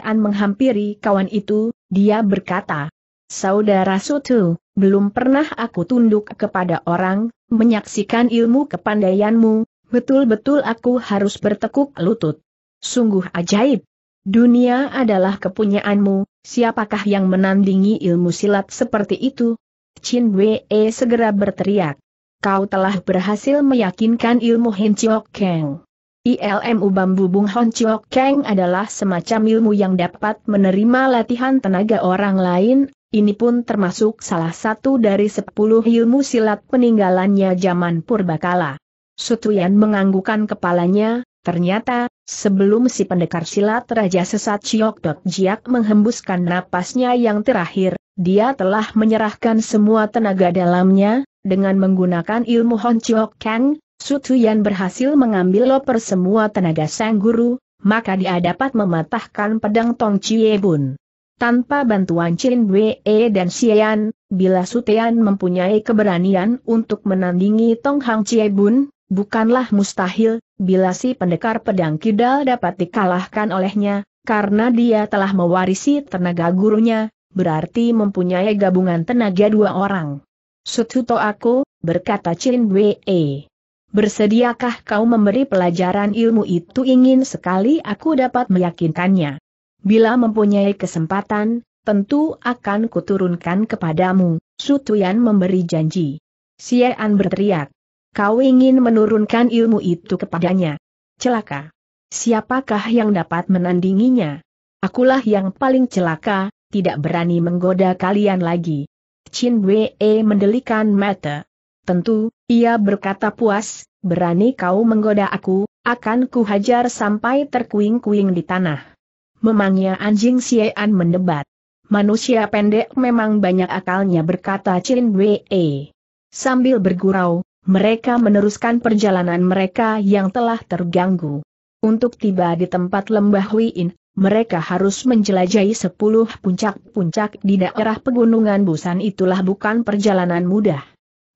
An menghampiri kawan itu, dia berkata, Saudara Sutu, belum pernah aku tunduk kepada orang, menyaksikan ilmu kepandaianmu, betul-betul aku harus bertekuk lutut. Sungguh ajaib. Dunia adalah kepunyaanmu, siapakah yang menandingi ilmu silat seperti itu? Chin Wei segera berteriak. Kau telah berhasil meyakinkan ilmu Chiok Kang. ILMU Bambu Bung Hon Chiok Kang adalah semacam ilmu yang dapat menerima latihan tenaga orang lain ini pun termasuk salah satu dari sepuluh ilmu silat peninggalannya zaman purbakala. Sutuyan menganggukan kepalanya, ternyata, sebelum si pendekar silat Raja Sesat Ciok Dok Jiak menghembuskan napasnya yang terakhir, dia telah menyerahkan semua tenaga dalamnya, dengan menggunakan ilmu Hon Ciok Kang, Sutuyan berhasil mengambil loper semua tenaga sang guru, maka dia dapat mematahkan pedang Tong Chie Bun. Tanpa bantuan Chin Wei dan Xian, bila Sutean mempunyai keberanian untuk menandingi Tong Hang Chie Bun, bukanlah mustahil, bila si pendekar pedang kidal dapat dikalahkan olehnya, karena dia telah mewarisi tenaga gurunya, berarti mempunyai gabungan tenaga dua orang. Sututo aku, berkata Chin Wei. Bersediakah kau memberi pelajaran ilmu itu ingin sekali aku dapat meyakinkannya. Bila mempunyai kesempatan, tentu akan kuturunkan kepadamu, Sutuyan memberi janji. Sian berteriak. Kau ingin menurunkan ilmu itu kepadanya. Celaka. Siapakah yang dapat menandinginya? Akulah yang paling celaka, tidak berani menggoda kalian lagi. Chin Wei mendelikan mata. Tentu, ia berkata puas, berani kau menggoda aku, akan kuhajar sampai terkuing-kuing di tanah. Memangnya anjing Sian mendebat. Manusia pendek memang banyak akalnya berkata Chin Wei. Sambil bergurau, mereka meneruskan perjalanan mereka yang telah terganggu. Untuk tiba di tempat lembah Huiin, mereka harus menjelajahi sepuluh puncak-puncak di daerah pegunungan Busan itulah bukan perjalanan mudah.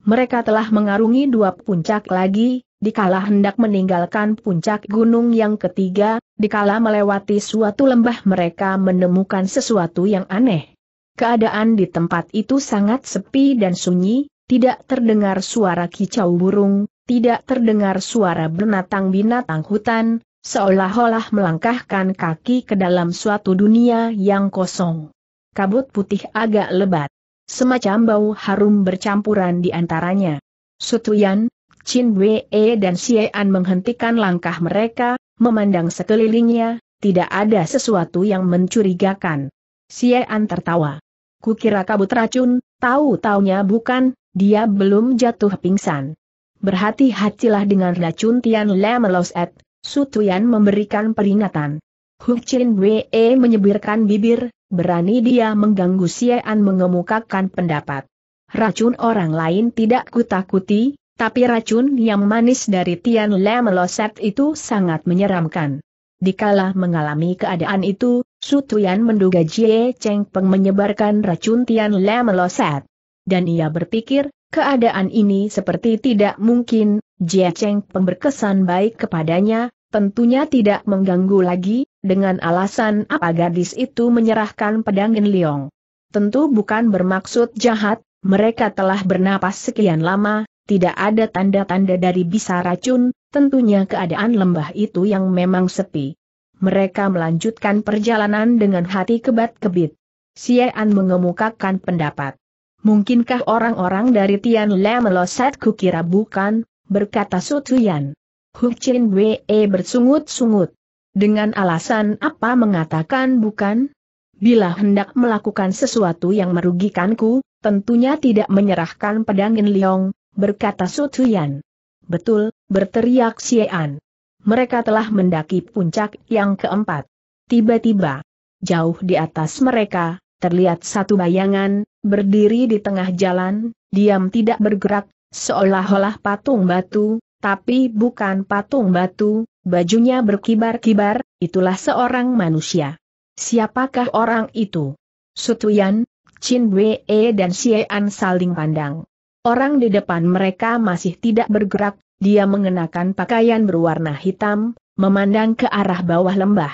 Mereka telah mengarungi dua puncak lagi, dikala hendak meninggalkan puncak gunung yang ketiga, dikala melewati suatu lembah mereka menemukan sesuatu yang aneh. Keadaan di tempat itu sangat sepi dan sunyi, tidak terdengar suara kicau burung, tidak terdengar suara binatang-binatang hutan, seolah-olah melangkahkan kaki ke dalam suatu dunia yang kosong. Kabut putih agak lebat. Semacam bau harum bercampuran di antaranya. Sutuyan, Chin Wei e dan Xian menghentikan langkah mereka, memandang sekelilingnya, tidak ada sesuatu yang mencurigakan. Xian tertawa. Kukira kabut racun, tahu-taunya bukan, dia belum jatuh pingsan. Berhati-hatilah dengan racun Tian Le Su Sutuyan memberikan peringatan. Hu Chin Wei e menyebirkan bibir, berani dia mengganggu Xian mengemukakan pendapat. Racun orang lain tidak kutakuti, tapi racun yang manis dari Tian Le meloset itu sangat menyeramkan. Dikala mengalami keadaan itu, Su Tuyan menduga Jie Cheng Peng menyebarkan racun Tian Le meloset. Dan ia berpikir, keadaan ini seperti tidak mungkin, Jie Cheng Peng berkesan baik kepadanya, tentunya tidak mengganggu lagi, dengan alasan apa gadis itu menyerahkan pedang Gen Liong. Tentu bukan bermaksud jahat, mereka telah bernapas sekian lama, tidak ada tanda-tanda dari bisa racun, tentunya keadaan lembah itu yang memang sepi. Mereka melanjutkan perjalanan dengan hati kebat-kebit. Sia'an mengemukakan pendapat. Mungkinkah orang-orang dari Tian Le melosat kukira bukan, berkata Sutuyan. Huchin Wei bersungut-sungut. Dengan alasan apa mengatakan bukan? Bila hendak melakukan sesuatu yang merugikanku, tentunya tidak menyerahkan pedangin Liong, berkata Sutuyan. Betul, berteriak Xiean. Mereka telah mendaki puncak yang keempat. Tiba-tiba, jauh di atas mereka, terlihat satu bayangan, berdiri di tengah jalan, diam tidak bergerak, seolah-olah patung batu, tapi bukan patung batu, bajunya berkibar-kibar, itulah seorang manusia. Siapakah orang itu? Sutuyan, Chin Wei dan Xiean saling pandang. Orang di depan mereka masih tidak bergerak, dia mengenakan pakaian berwarna hitam, memandang ke arah bawah lembah.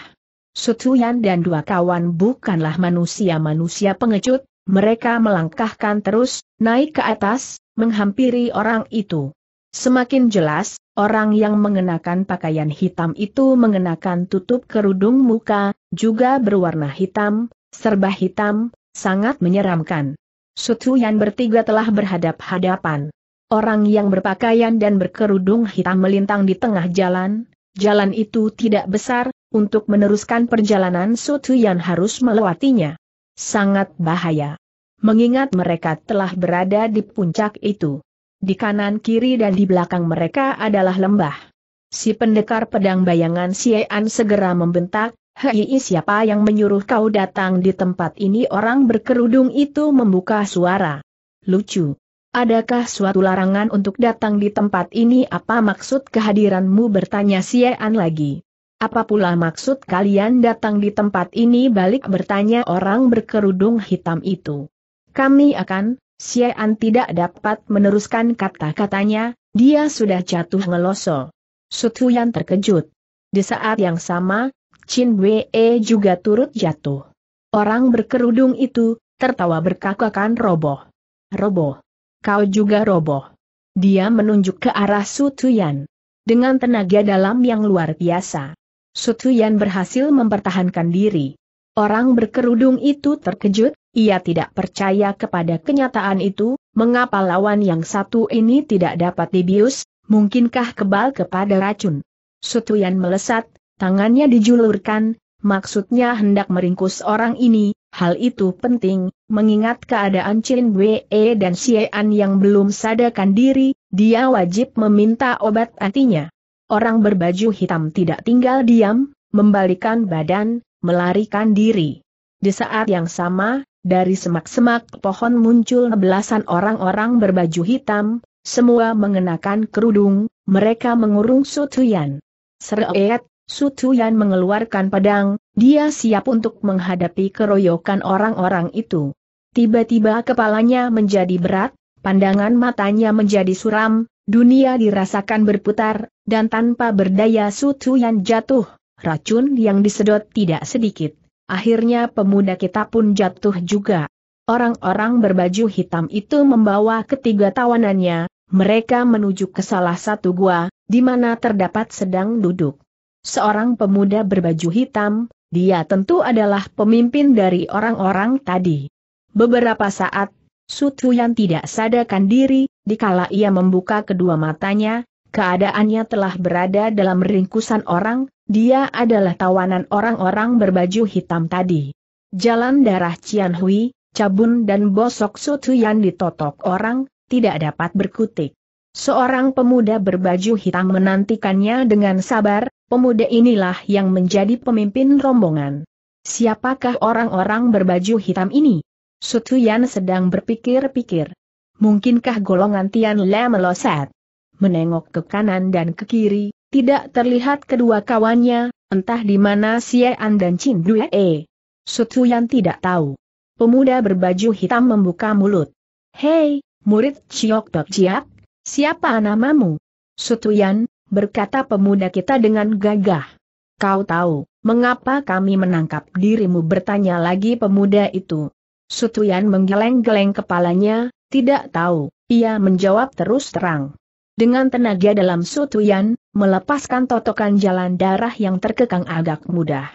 Sutuyan dan dua kawan bukanlah manusia-manusia pengecut, mereka melangkahkan terus, naik ke atas, menghampiri orang itu. Semakin jelas, orang yang mengenakan pakaian hitam itu mengenakan tutup kerudung muka, juga berwarna hitam, serba hitam, sangat menyeramkan. Sutuyan bertiga telah berhadap-hadapan. Orang yang berpakaian dan berkerudung hitam melintang di tengah jalan, jalan itu tidak besar, untuk meneruskan perjalanan Sutuyan harus melewatinya. Sangat bahaya. Mengingat mereka telah berada di puncak itu. Di kanan kiri dan di belakang mereka adalah lembah. Si pendekar pedang bayangan Siean segera membentak, Hei siapa yang menyuruh kau datang di tempat ini orang berkerudung itu membuka suara. Lucu. Adakah suatu larangan untuk datang di tempat ini apa maksud kehadiranmu bertanya Sian lagi. Apa pula maksud kalian datang di tempat ini balik bertanya orang berkerudung hitam itu. Kami akan, Sian tidak dapat meneruskan kata-katanya, dia sudah jatuh ngeloso. Sutuyan terkejut. Di saat yang sama, Chin Wei juga turut jatuh. Orang berkerudung itu, tertawa berkakakan roboh. Roboh. Kau juga roboh. Dia menunjuk ke arah Sutuyan. Dengan tenaga dalam yang luar biasa. Sutuyan berhasil mempertahankan diri. Orang berkerudung itu terkejut, ia tidak percaya kepada kenyataan itu, mengapa lawan yang satu ini tidak dapat dibius, mungkinkah kebal kepada racun. Sutuyan melesat, Tangannya dijulurkan, maksudnya hendak meringkus orang ini, hal itu penting, mengingat keadaan Chin Wei dan Xian yang belum sadarkan diri, dia wajib meminta obat antinya. Orang berbaju hitam tidak tinggal diam, membalikan badan, melarikan diri. Di saat yang sama, dari semak-semak pohon muncul belasan orang-orang berbaju hitam, semua mengenakan kerudung, mereka mengurung Sutuyan. Sereet, Su Tuyan mengeluarkan pedang, dia siap untuk menghadapi keroyokan orang-orang itu. Tiba-tiba kepalanya menjadi berat, pandangan matanya menjadi suram, dunia dirasakan berputar, dan tanpa berdaya Su Tuyan jatuh, racun yang disedot tidak sedikit. Akhirnya pemuda kita pun jatuh juga. Orang-orang berbaju hitam itu membawa ketiga tawanannya, mereka menuju ke salah satu gua, di mana terdapat sedang duduk seorang pemuda berbaju hitam, dia tentu adalah pemimpin dari orang-orang tadi. Beberapa saat, sutu yang tidak sadarkan diri, dikala ia membuka kedua matanya, keadaannya telah berada dalam ringkusan orang, dia adalah tawanan orang-orang berbaju hitam tadi. Jalan darah cianhui, Cabun dan Bosok sutu yang ditotok orang, tidak dapat berkutik. Seorang pemuda berbaju hitam menantikannya dengan sabar, Pemuda inilah yang menjadi pemimpin rombongan. Siapakah orang-orang berbaju hitam ini? Sutuyan sedang berpikir-pikir. Mungkinkah golongan Tian Le melosat? Menengok ke kanan dan ke kiri, tidak terlihat kedua kawannya, entah di mana Siean dan Chin Due. Sutuyan tidak tahu. Pemuda berbaju hitam membuka mulut. Hei, murid Chiok Tok Jiak, siapa namamu? Sutuyan, berkata pemuda kita dengan gagah. Kau tahu, mengapa kami menangkap dirimu bertanya lagi pemuda itu. Sutuyan menggeleng-geleng kepalanya, tidak tahu, ia menjawab terus terang. Dengan tenaga dalam Sutuyan, melepaskan totokan jalan darah yang terkekang agak mudah.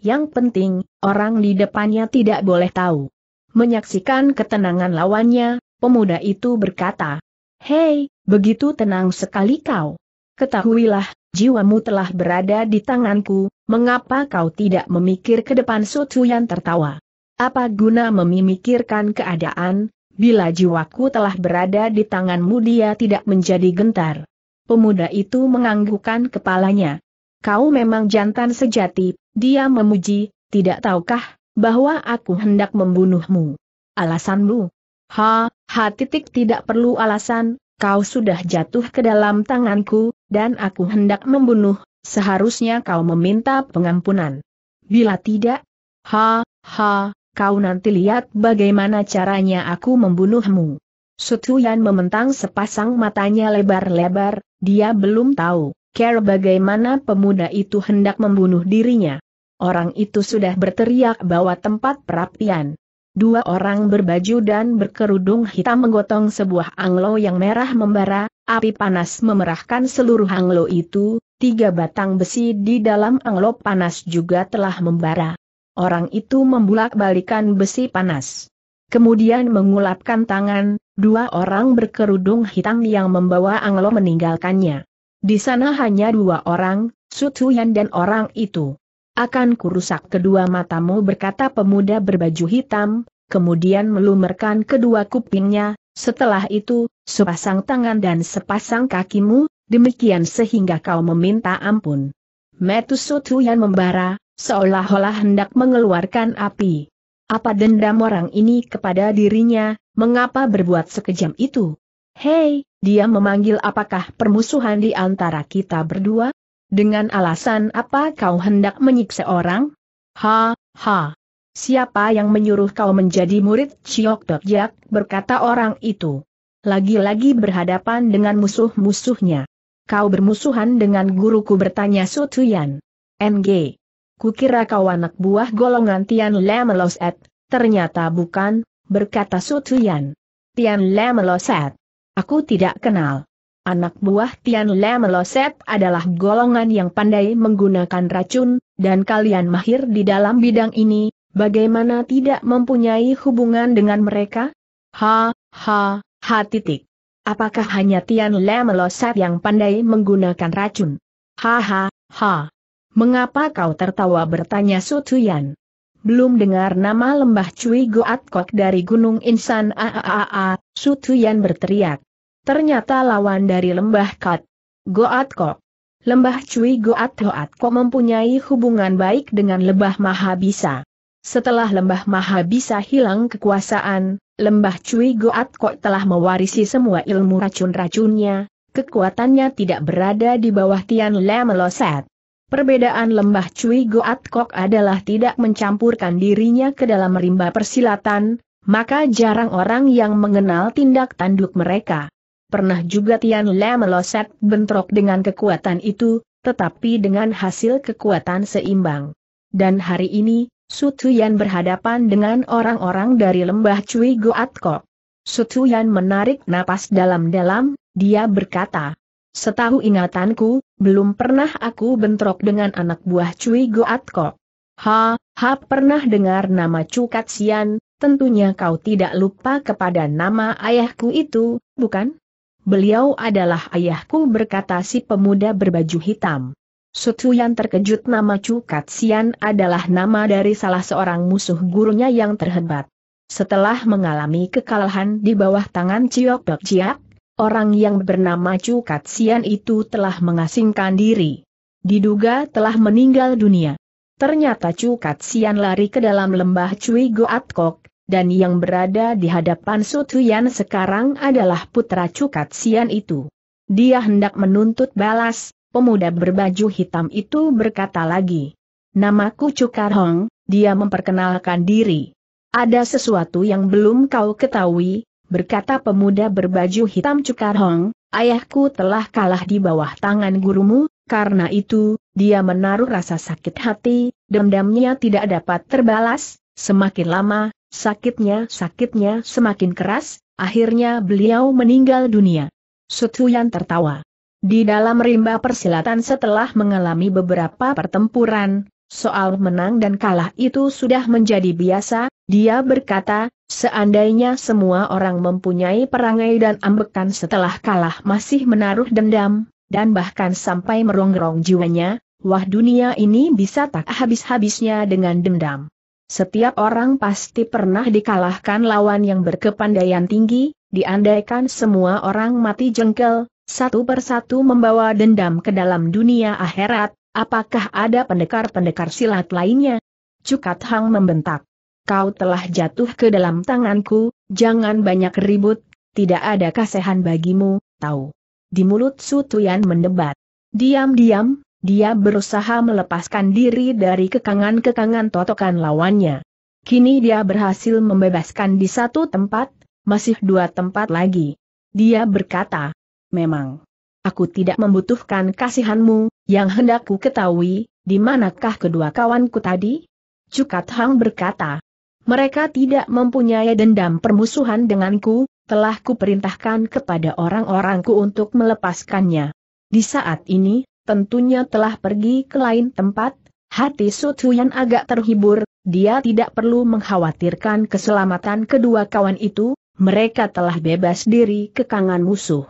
Yang penting, orang di depannya tidak boleh tahu. Menyaksikan ketenangan lawannya, pemuda itu berkata, Hei, begitu tenang sekali kau. Ketahuilah, jiwamu telah berada di tanganku, mengapa kau tidak memikir ke depan yang tertawa? Apa guna memikirkan keadaan, bila jiwaku telah berada di tanganmu dia tidak menjadi gentar? Pemuda itu menganggukkan kepalanya. Kau memang jantan sejati, dia memuji, tidak tahukah, bahwa aku hendak membunuhmu. Alasanmu? Ha, ha titik tidak perlu alasan, kau sudah jatuh ke dalam tanganku, dan aku hendak membunuh, seharusnya kau meminta pengampunan. Bila tidak, ha, ha, kau nanti lihat bagaimana caranya aku membunuhmu. Sutuyan mementang sepasang matanya lebar-lebar, dia belum tahu, care bagaimana pemuda itu hendak membunuh dirinya. Orang itu sudah berteriak bahwa tempat perapian. Dua orang berbaju dan berkerudung hitam menggotong sebuah anglo yang merah membara, api panas memerahkan seluruh anglo itu, tiga batang besi di dalam anglo panas juga telah membara. Orang itu membulak-balikan besi panas. Kemudian mengulapkan tangan, dua orang berkerudung hitam yang membawa anglo meninggalkannya. Di sana hanya dua orang, Sutuyan dan orang itu. Akan kurusak kedua matamu berkata pemuda berbaju hitam, kemudian melumerkan kedua kupingnya, setelah itu, sepasang tangan dan sepasang kakimu, demikian sehingga kau meminta ampun. Metusutu yang membara, seolah-olah hendak mengeluarkan api. Apa dendam orang ini kepada dirinya, mengapa berbuat sekejam itu? Hei, dia memanggil apakah permusuhan di antara kita berdua? Dengan alasan apa kau hendak menyiksa orang? Ha, ha. Siapa yang menyuruh kau menjadi murid Ciok Dok Jak, berkata orang itu. Lagi-lagi berhadapan dengan musuh-musuhnya. Kau bermusuhan dengan guruku bertanya Sutuyan. NG. Kukira kau anak buah golongan Tian Lameloset, ternyata bukan, berkata Sutuyan. Tian Lameloset. Aku tidak kenal. Anak buah Tian Le Meloset adalah golongan yang pandai menggunakan racun, dan kalian mahir di dalam bidang ini, bagaimana tidak mempunyai hubungan dengan mereka? Ha, ha, ha titik. Apakah hanya Tian Le Meloset yang pandai menggunakan racun? Ha ha, ha. Mengapa kau tertawa bertanya Su Tuyan? Belum dengar nama lembah Cui Goat Kok dari Gunung Insan AAAA, Su Tuyan berteriak. Ternyata lawan dari lembah Kat. Goat Kok. Lembah Cui Goat Goat Kok mempunyai hubungan baik dengan lembah Mahabisa. Setelah lembah Mahabisa hilang kekuasaan, lembah Cui Goat Kok telah mewarisi semua ilmu racun-racunnya, kekuatannya tidak berada di bawah Tian Lameloset. Perbedaan lembah Cui Goat Kok adalah tidak mencampurkan dirinya ke dalam rimba persilatan, maka jarang orang yang mengenal tindak tanduk mereka. Pernah juga Tian Le meloset bentrok dengan kekuatan itu, tetapi dengan hasil kekuatan seimbang. Dan hari ini, Sutuyan berhadapan dengan orang-orang dari lembah Cui Goat Kok. Sutuyan menarik napas dalam-dalam, dia berkata, Setahu ingatanku, belum pernah aku bentrok dengan anak buah Cui Goat Kok. Ha, ha pernah dengar nama Cukat Sian, tentunya kau tidak lupa kepada nama ayahku itu, bukan? Beliau adalah ayahku berkata si pemuda berbaju hitam. Sutu yang terkejut nama Chu Katsian adalah nama dari salah seorang musuh gurunya yang terhebat. Setelah mengalami kekalahan di bawah tangan Ciok Pek Jiak, orang yang bernama Chu Katsian itu telah mengasingkan diri. Diduga telah meninggal dunia. Ternyata Chu Katsian lari ke dalam lembah Cui Goat Kok, dan yang berada di hadapan Sutuyan sekarang adalah putra Cukat Sian itu. Dia hendak menuntut balas, pemuda berbaju hitam itu berkata lagi. Namaku Cukar Hong, dia memperkenalkan diri. Ada sesuatu yang belum kau ketahui, berkata pemuda berbaju hitam Cukar Hong, ayahku telah kalah di bawah tangan gurumu, karena itu, dia menaruh rasa sakit hati, dendamnya tidak dapat terbalas, semakin lama, Sakitnya sakitnya semakin keras, akhirnya beliau meninggal dunia. Sutuyan tertawa. Di dalam rimba persilatan setelah mengalami beberapa pertempuran, soal menang dan kalah itu sudah menjadi biasa, dia berkata, seandainya semua orang mempunyai perangai dan ambekan setelah kalah masih menaruh dendam, dan bahkan sampai merongrong jiwanya, wah dunia ini bisa tak habis-habisnya dengan dendam. Setiap orang pasti pernah dikalahkan lawan yang berkepandaian tinggi, diandaikan semua orang mati jengkel, satu persatu membawa dendam ke dalam dunia akhirat, apakah ada pendekar-pendekar silat lainnya? Cukat Hang membentak. Kau telah jatuh ke dalam tanganku, jangan banyak ribut, tidak ada kasihan bagimu, tahu. Di mulut Sutuyan mendebat. Diam-diam, dia berusaha melepaskan diri dari kekangan-kekangan totokan lawannya. Kini dia berhasil membebaskan di satu tempat, masih dua tempat lagi. Dia berkata, memang, aku tidak membutuhkan kasihanmu, yang hendak ku ketahui, di manakah kedua kawanku tadi? Cukat Hang berkata, mereka tidak mempunyai dendam permusuhan denganku, telah kuperintahkan kepada orang-orangku untuk melepaskannya. Di saat ini, tentunya telah pergi ke lain tempat, hati Sutuyan agak terhibur, dia tidak perlu mengkhawatirkan keselamatan kedua kawan itu, mereka telah bebas diri kekangan musuh.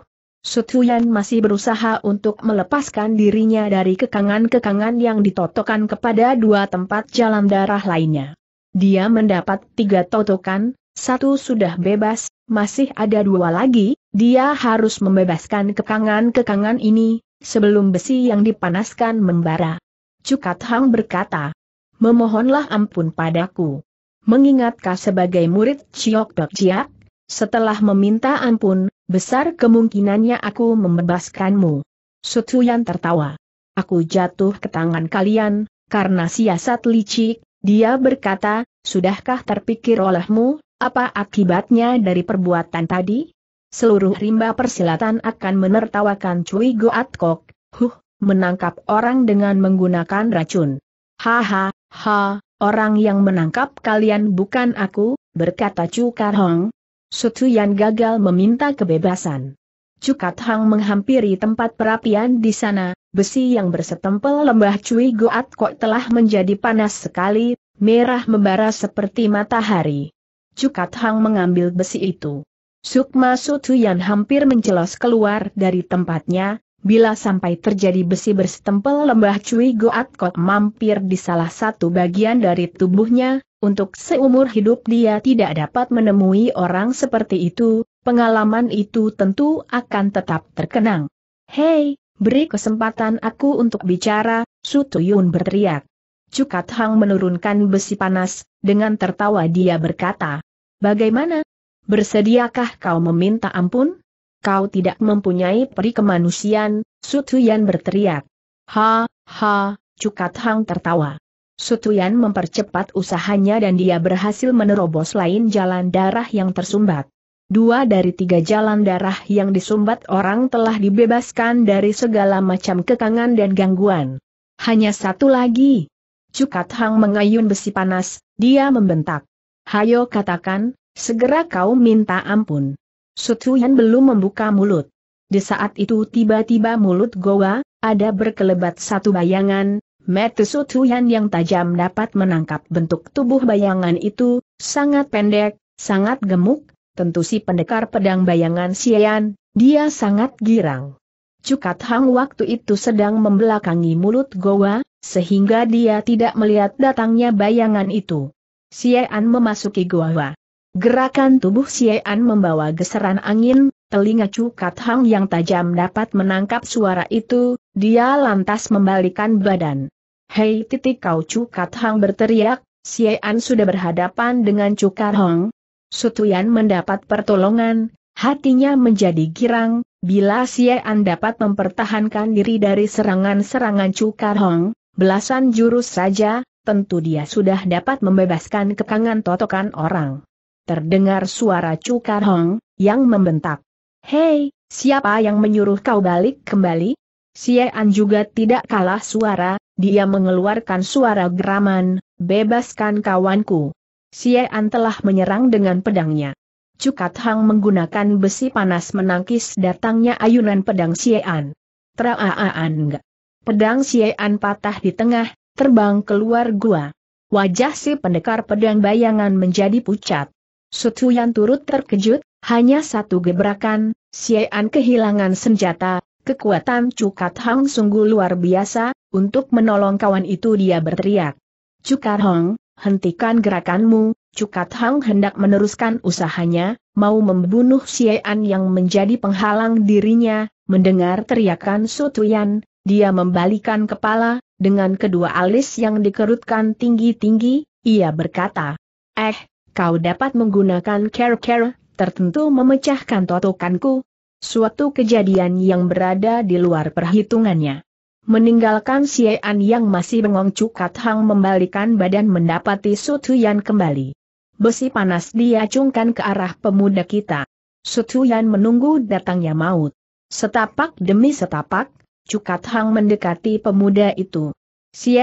Sutuyan masih berusaha untuk melepaskan dirinya dari kekangan-kekangan yang ditotokan kepada dua tempat jalan darah lainnya. Dia mendapat tiga totokan, satu sudah bebas, masih ada dua lagi, dia harus membebaskan kekangan-kekangan ini, sebelum besi yang dipanaskan membara. Cukat Hang berkata, memohonlah ampun padaku. Mengingatkah sebagai murid Ciok Dok Jiak, setelah meminta ampun, besar kemungkinannya aku membebaskanmu. Sutuyan tertawa. Aku jatuh ke tangan kalian, karena siasat licik, dia berkata, sudahkah terpikir olehmu, apa akibatnya dari perbuatan tadi? seluruh rimba persilatan akan menertawakan Cui Goat Kok, huh, menangkap orang dengan menggunakan racun. Haha, ha, orang yang menangkap kalian bukan aku, berkata Chu Kar Hong. Sutuyan gagal meminta kebebasan. Cukat Hang menghampiri tempat perapian di sana, besi yang bersetempel lembah Cui Goat Kok telah menjadi panas sekali, merah membara seperti matahari. Cukat Hang mengambil besi itu. Sukma Sutuyan hampir mencelos keluar dari tempatnya, bila sampai terjadi besi bersetempel lembah Cui Goat Kot mampir di salah satu bagian dari tubuhnya, untuk seumur hidup dia tidak dapat menemui orang seperti itu, pengalaman itu tentu akan tetap terkenang. Hei, beri kesempatan aku untuk bicara, Sutuyun berteriak. Cukat Hang menurunkan besi panas, dengan tertawa dia berkata. Bagaimana, Bersediakah kau meminta ampun? Kau tidak mempunyai peri kemanusiaan, Sutuyan berteriak. Ha, ha, Cukat Hang tertawa. Sutuyan mempercepat usahanya dan dia berhasil menerobos lain jalan darah yang tersumbat. Dua dari tiga jalan darah yang disumbat orang telah dibebaskan dari segala macam kekangan dan gangguan. Hanya satu lagi. Cukat Hang mengayun besi panas, dia membentak. Hayo katakan, Segera kau minta ampun. Sutuyan belum membuka mulut. Di saat itu tiba-tiba mulut Goa, ada berkelebat satu bayangan, Mata Sutuyan yang tajam dapat menangkap bentuk tubuh bayangan itu, sangat pendek, sangat gemuk, tentu si pendekar pedang bayangan Sian, dia sangat girang. Cukat Hang waktu itu sedang membelakangi mulut Goa, sehingga dia tidak melihat datangnya bayangan itu. Sian memasuki Goa. Gerakan tubuh Xiean membawa geseran angin, telinga Cukat Hang yang tajam dapat menangkap suara itu, dia lantas membalikan badan. Hei titik kau Cukat Hang berteriak, Xiean sudah berhadapan dengan Cukat Hang. Sutuyan mendapat pertolongan, hatinya menjadi girang, bila Xiean dapat mempertahankan diri dari serangan-serangan Cukat Hang, belasan jurus saja, tentu dia sudah dapat membebaskan kekangan totokan orang terdengar suara Cukar Hong, yang membentak. Hei, siapa yang menyuruh kau balik kembali? Siean juga tidak kalah suara, dia mengeluarkan suara geraman, bebaskan kawanku. Siean telah menyerang dengan pedangnya. Cukat Hang menggunakan besi panas menangkis datangnya ayunan pedang Siean. Traaan enggak. Pedang Siean patah di tengah, terbang keluar gua. Wajah si pendekar pedang bayangan menjadi pucat. Sutuyan turut terkejut, hanya satu gebrakan, Sian kehilangan senjata, kekuatan Cukat Hong sungguh luar biasa, untuk menolong kawan itu dia berteriak. Cukat Hong, hentikan gerakanmu, Cukat Hang hendak meneruskan usahanya, mau membunuh Sian yang menjadi penghalang dirinya, mendengar teriakan Sutuyan, dia membalikan kepala, dengan kedua alis yang dikerutkan tinggi-tinggi, ia berkata, Eh, kau dapat menggunakan care-care tertentu memecahkan totokanku. Suatu kejadian yang berada di luar perhitungannya. Meninggalkan An yang masih bengong Cukat Hang membalikan badan mendapati Sutuyan kembali. Besi panas diacungkan ke arah pemuda kita. Sutuyan menunggu datangnya maut. Setapak demi setapak, Cukat Hang mendekati pemuda itu.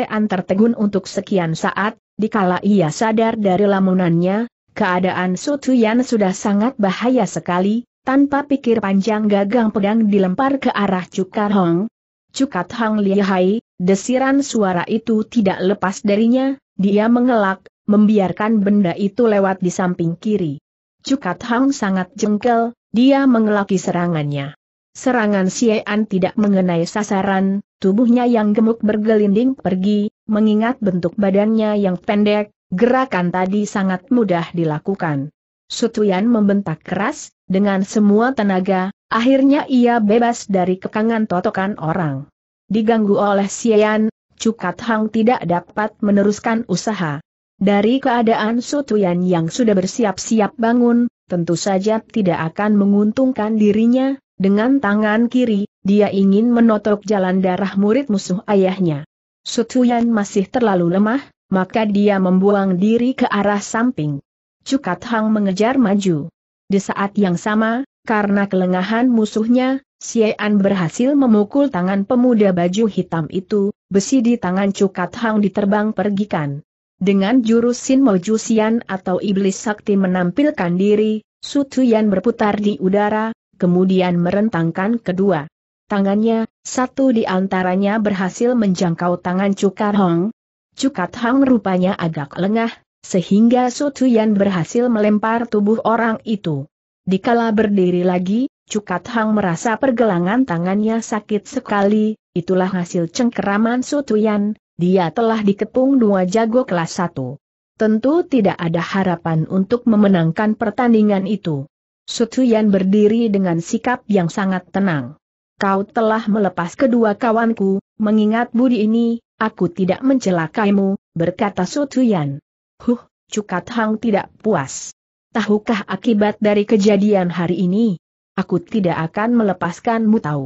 An tertegun untuk sekian saat, Dikala ia sadar dari lamunannya, keadaan Yan sudah sangat bahaya sekali, tanpa pikir panjang gagang pedang dilempar ke arah Cukat Hong. Cukat Hong lihai, desiran suara itu tidak lepas darinya, dia mengelak, membiarkan benda itu lewat di samping kiri. Cukat Hong sangat jengkel, dia mengelaki serangannya. Serangan Siean tidak mengenai sasaran, Tubuhnya yang gemuk bergelinding pergi, mengingat bentuk badannya yang pendek, gerakan tadi sangat mudah dilakukan. Sutuyan membentak keras, dengan semua tenaga, akhirnya ia bebas dari kekangan totokan orang. Diganggu oleh Sian, Cukat Hang tidak dapat meneruskan usaha. Dari keadaan Sutuyan yang sudah bersiap-siap bangun, tentu saja tidak akan menguntungkan dirinya, dengan tangan kiri, dia ingin menotok jalan darah murid musuh ayahnya. Sutuyan masih terlalu lemah, maka dia membuang diri ke arah samping. Cukat Hang mengejar maju. Di saat yang sama, karena kelengahan musuhnya, Siean berhasil memukul tangan pemuda baju hitam itu, besi di tangan Cukat Hang diterbang pergikan. Dengan jurus Sin Mojusian atau Iblis Sakti menampilkan diri, Sutuyan berputar di udara, kemudian merentangkan kedua tangannya, satu di antaranya berhasil menjangkau tangan Cukat Hong. Cukat Hong rupanya agak lengah, sehingga Sutuyan berhasil melempar tubuh orang itu. Dikala berdiri lagi, Cukat Hang merasa pergelangan tangannya sakit sekali, itulah hasil cengkeraman Sutuyan, dia telah dikepung dua jago kelas satu. Tentu tidak ada harapan untuk memenangkan pertandingan itu. Sutuyan berdiri dengan sikap yang sangat tenang. Kau telah melepas kedua kawanku, mengingat budi ini, aku tidak mencelakaimu, berkata Sutuyan. Huh, Cukat Hang tidak puas. Tahukah akibat dari kejadian hari ini? Aku tidak akan melepaskanmu tahu.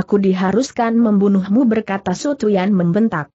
Aku diharuskan membunuhmu berkata Sutuyan membentak.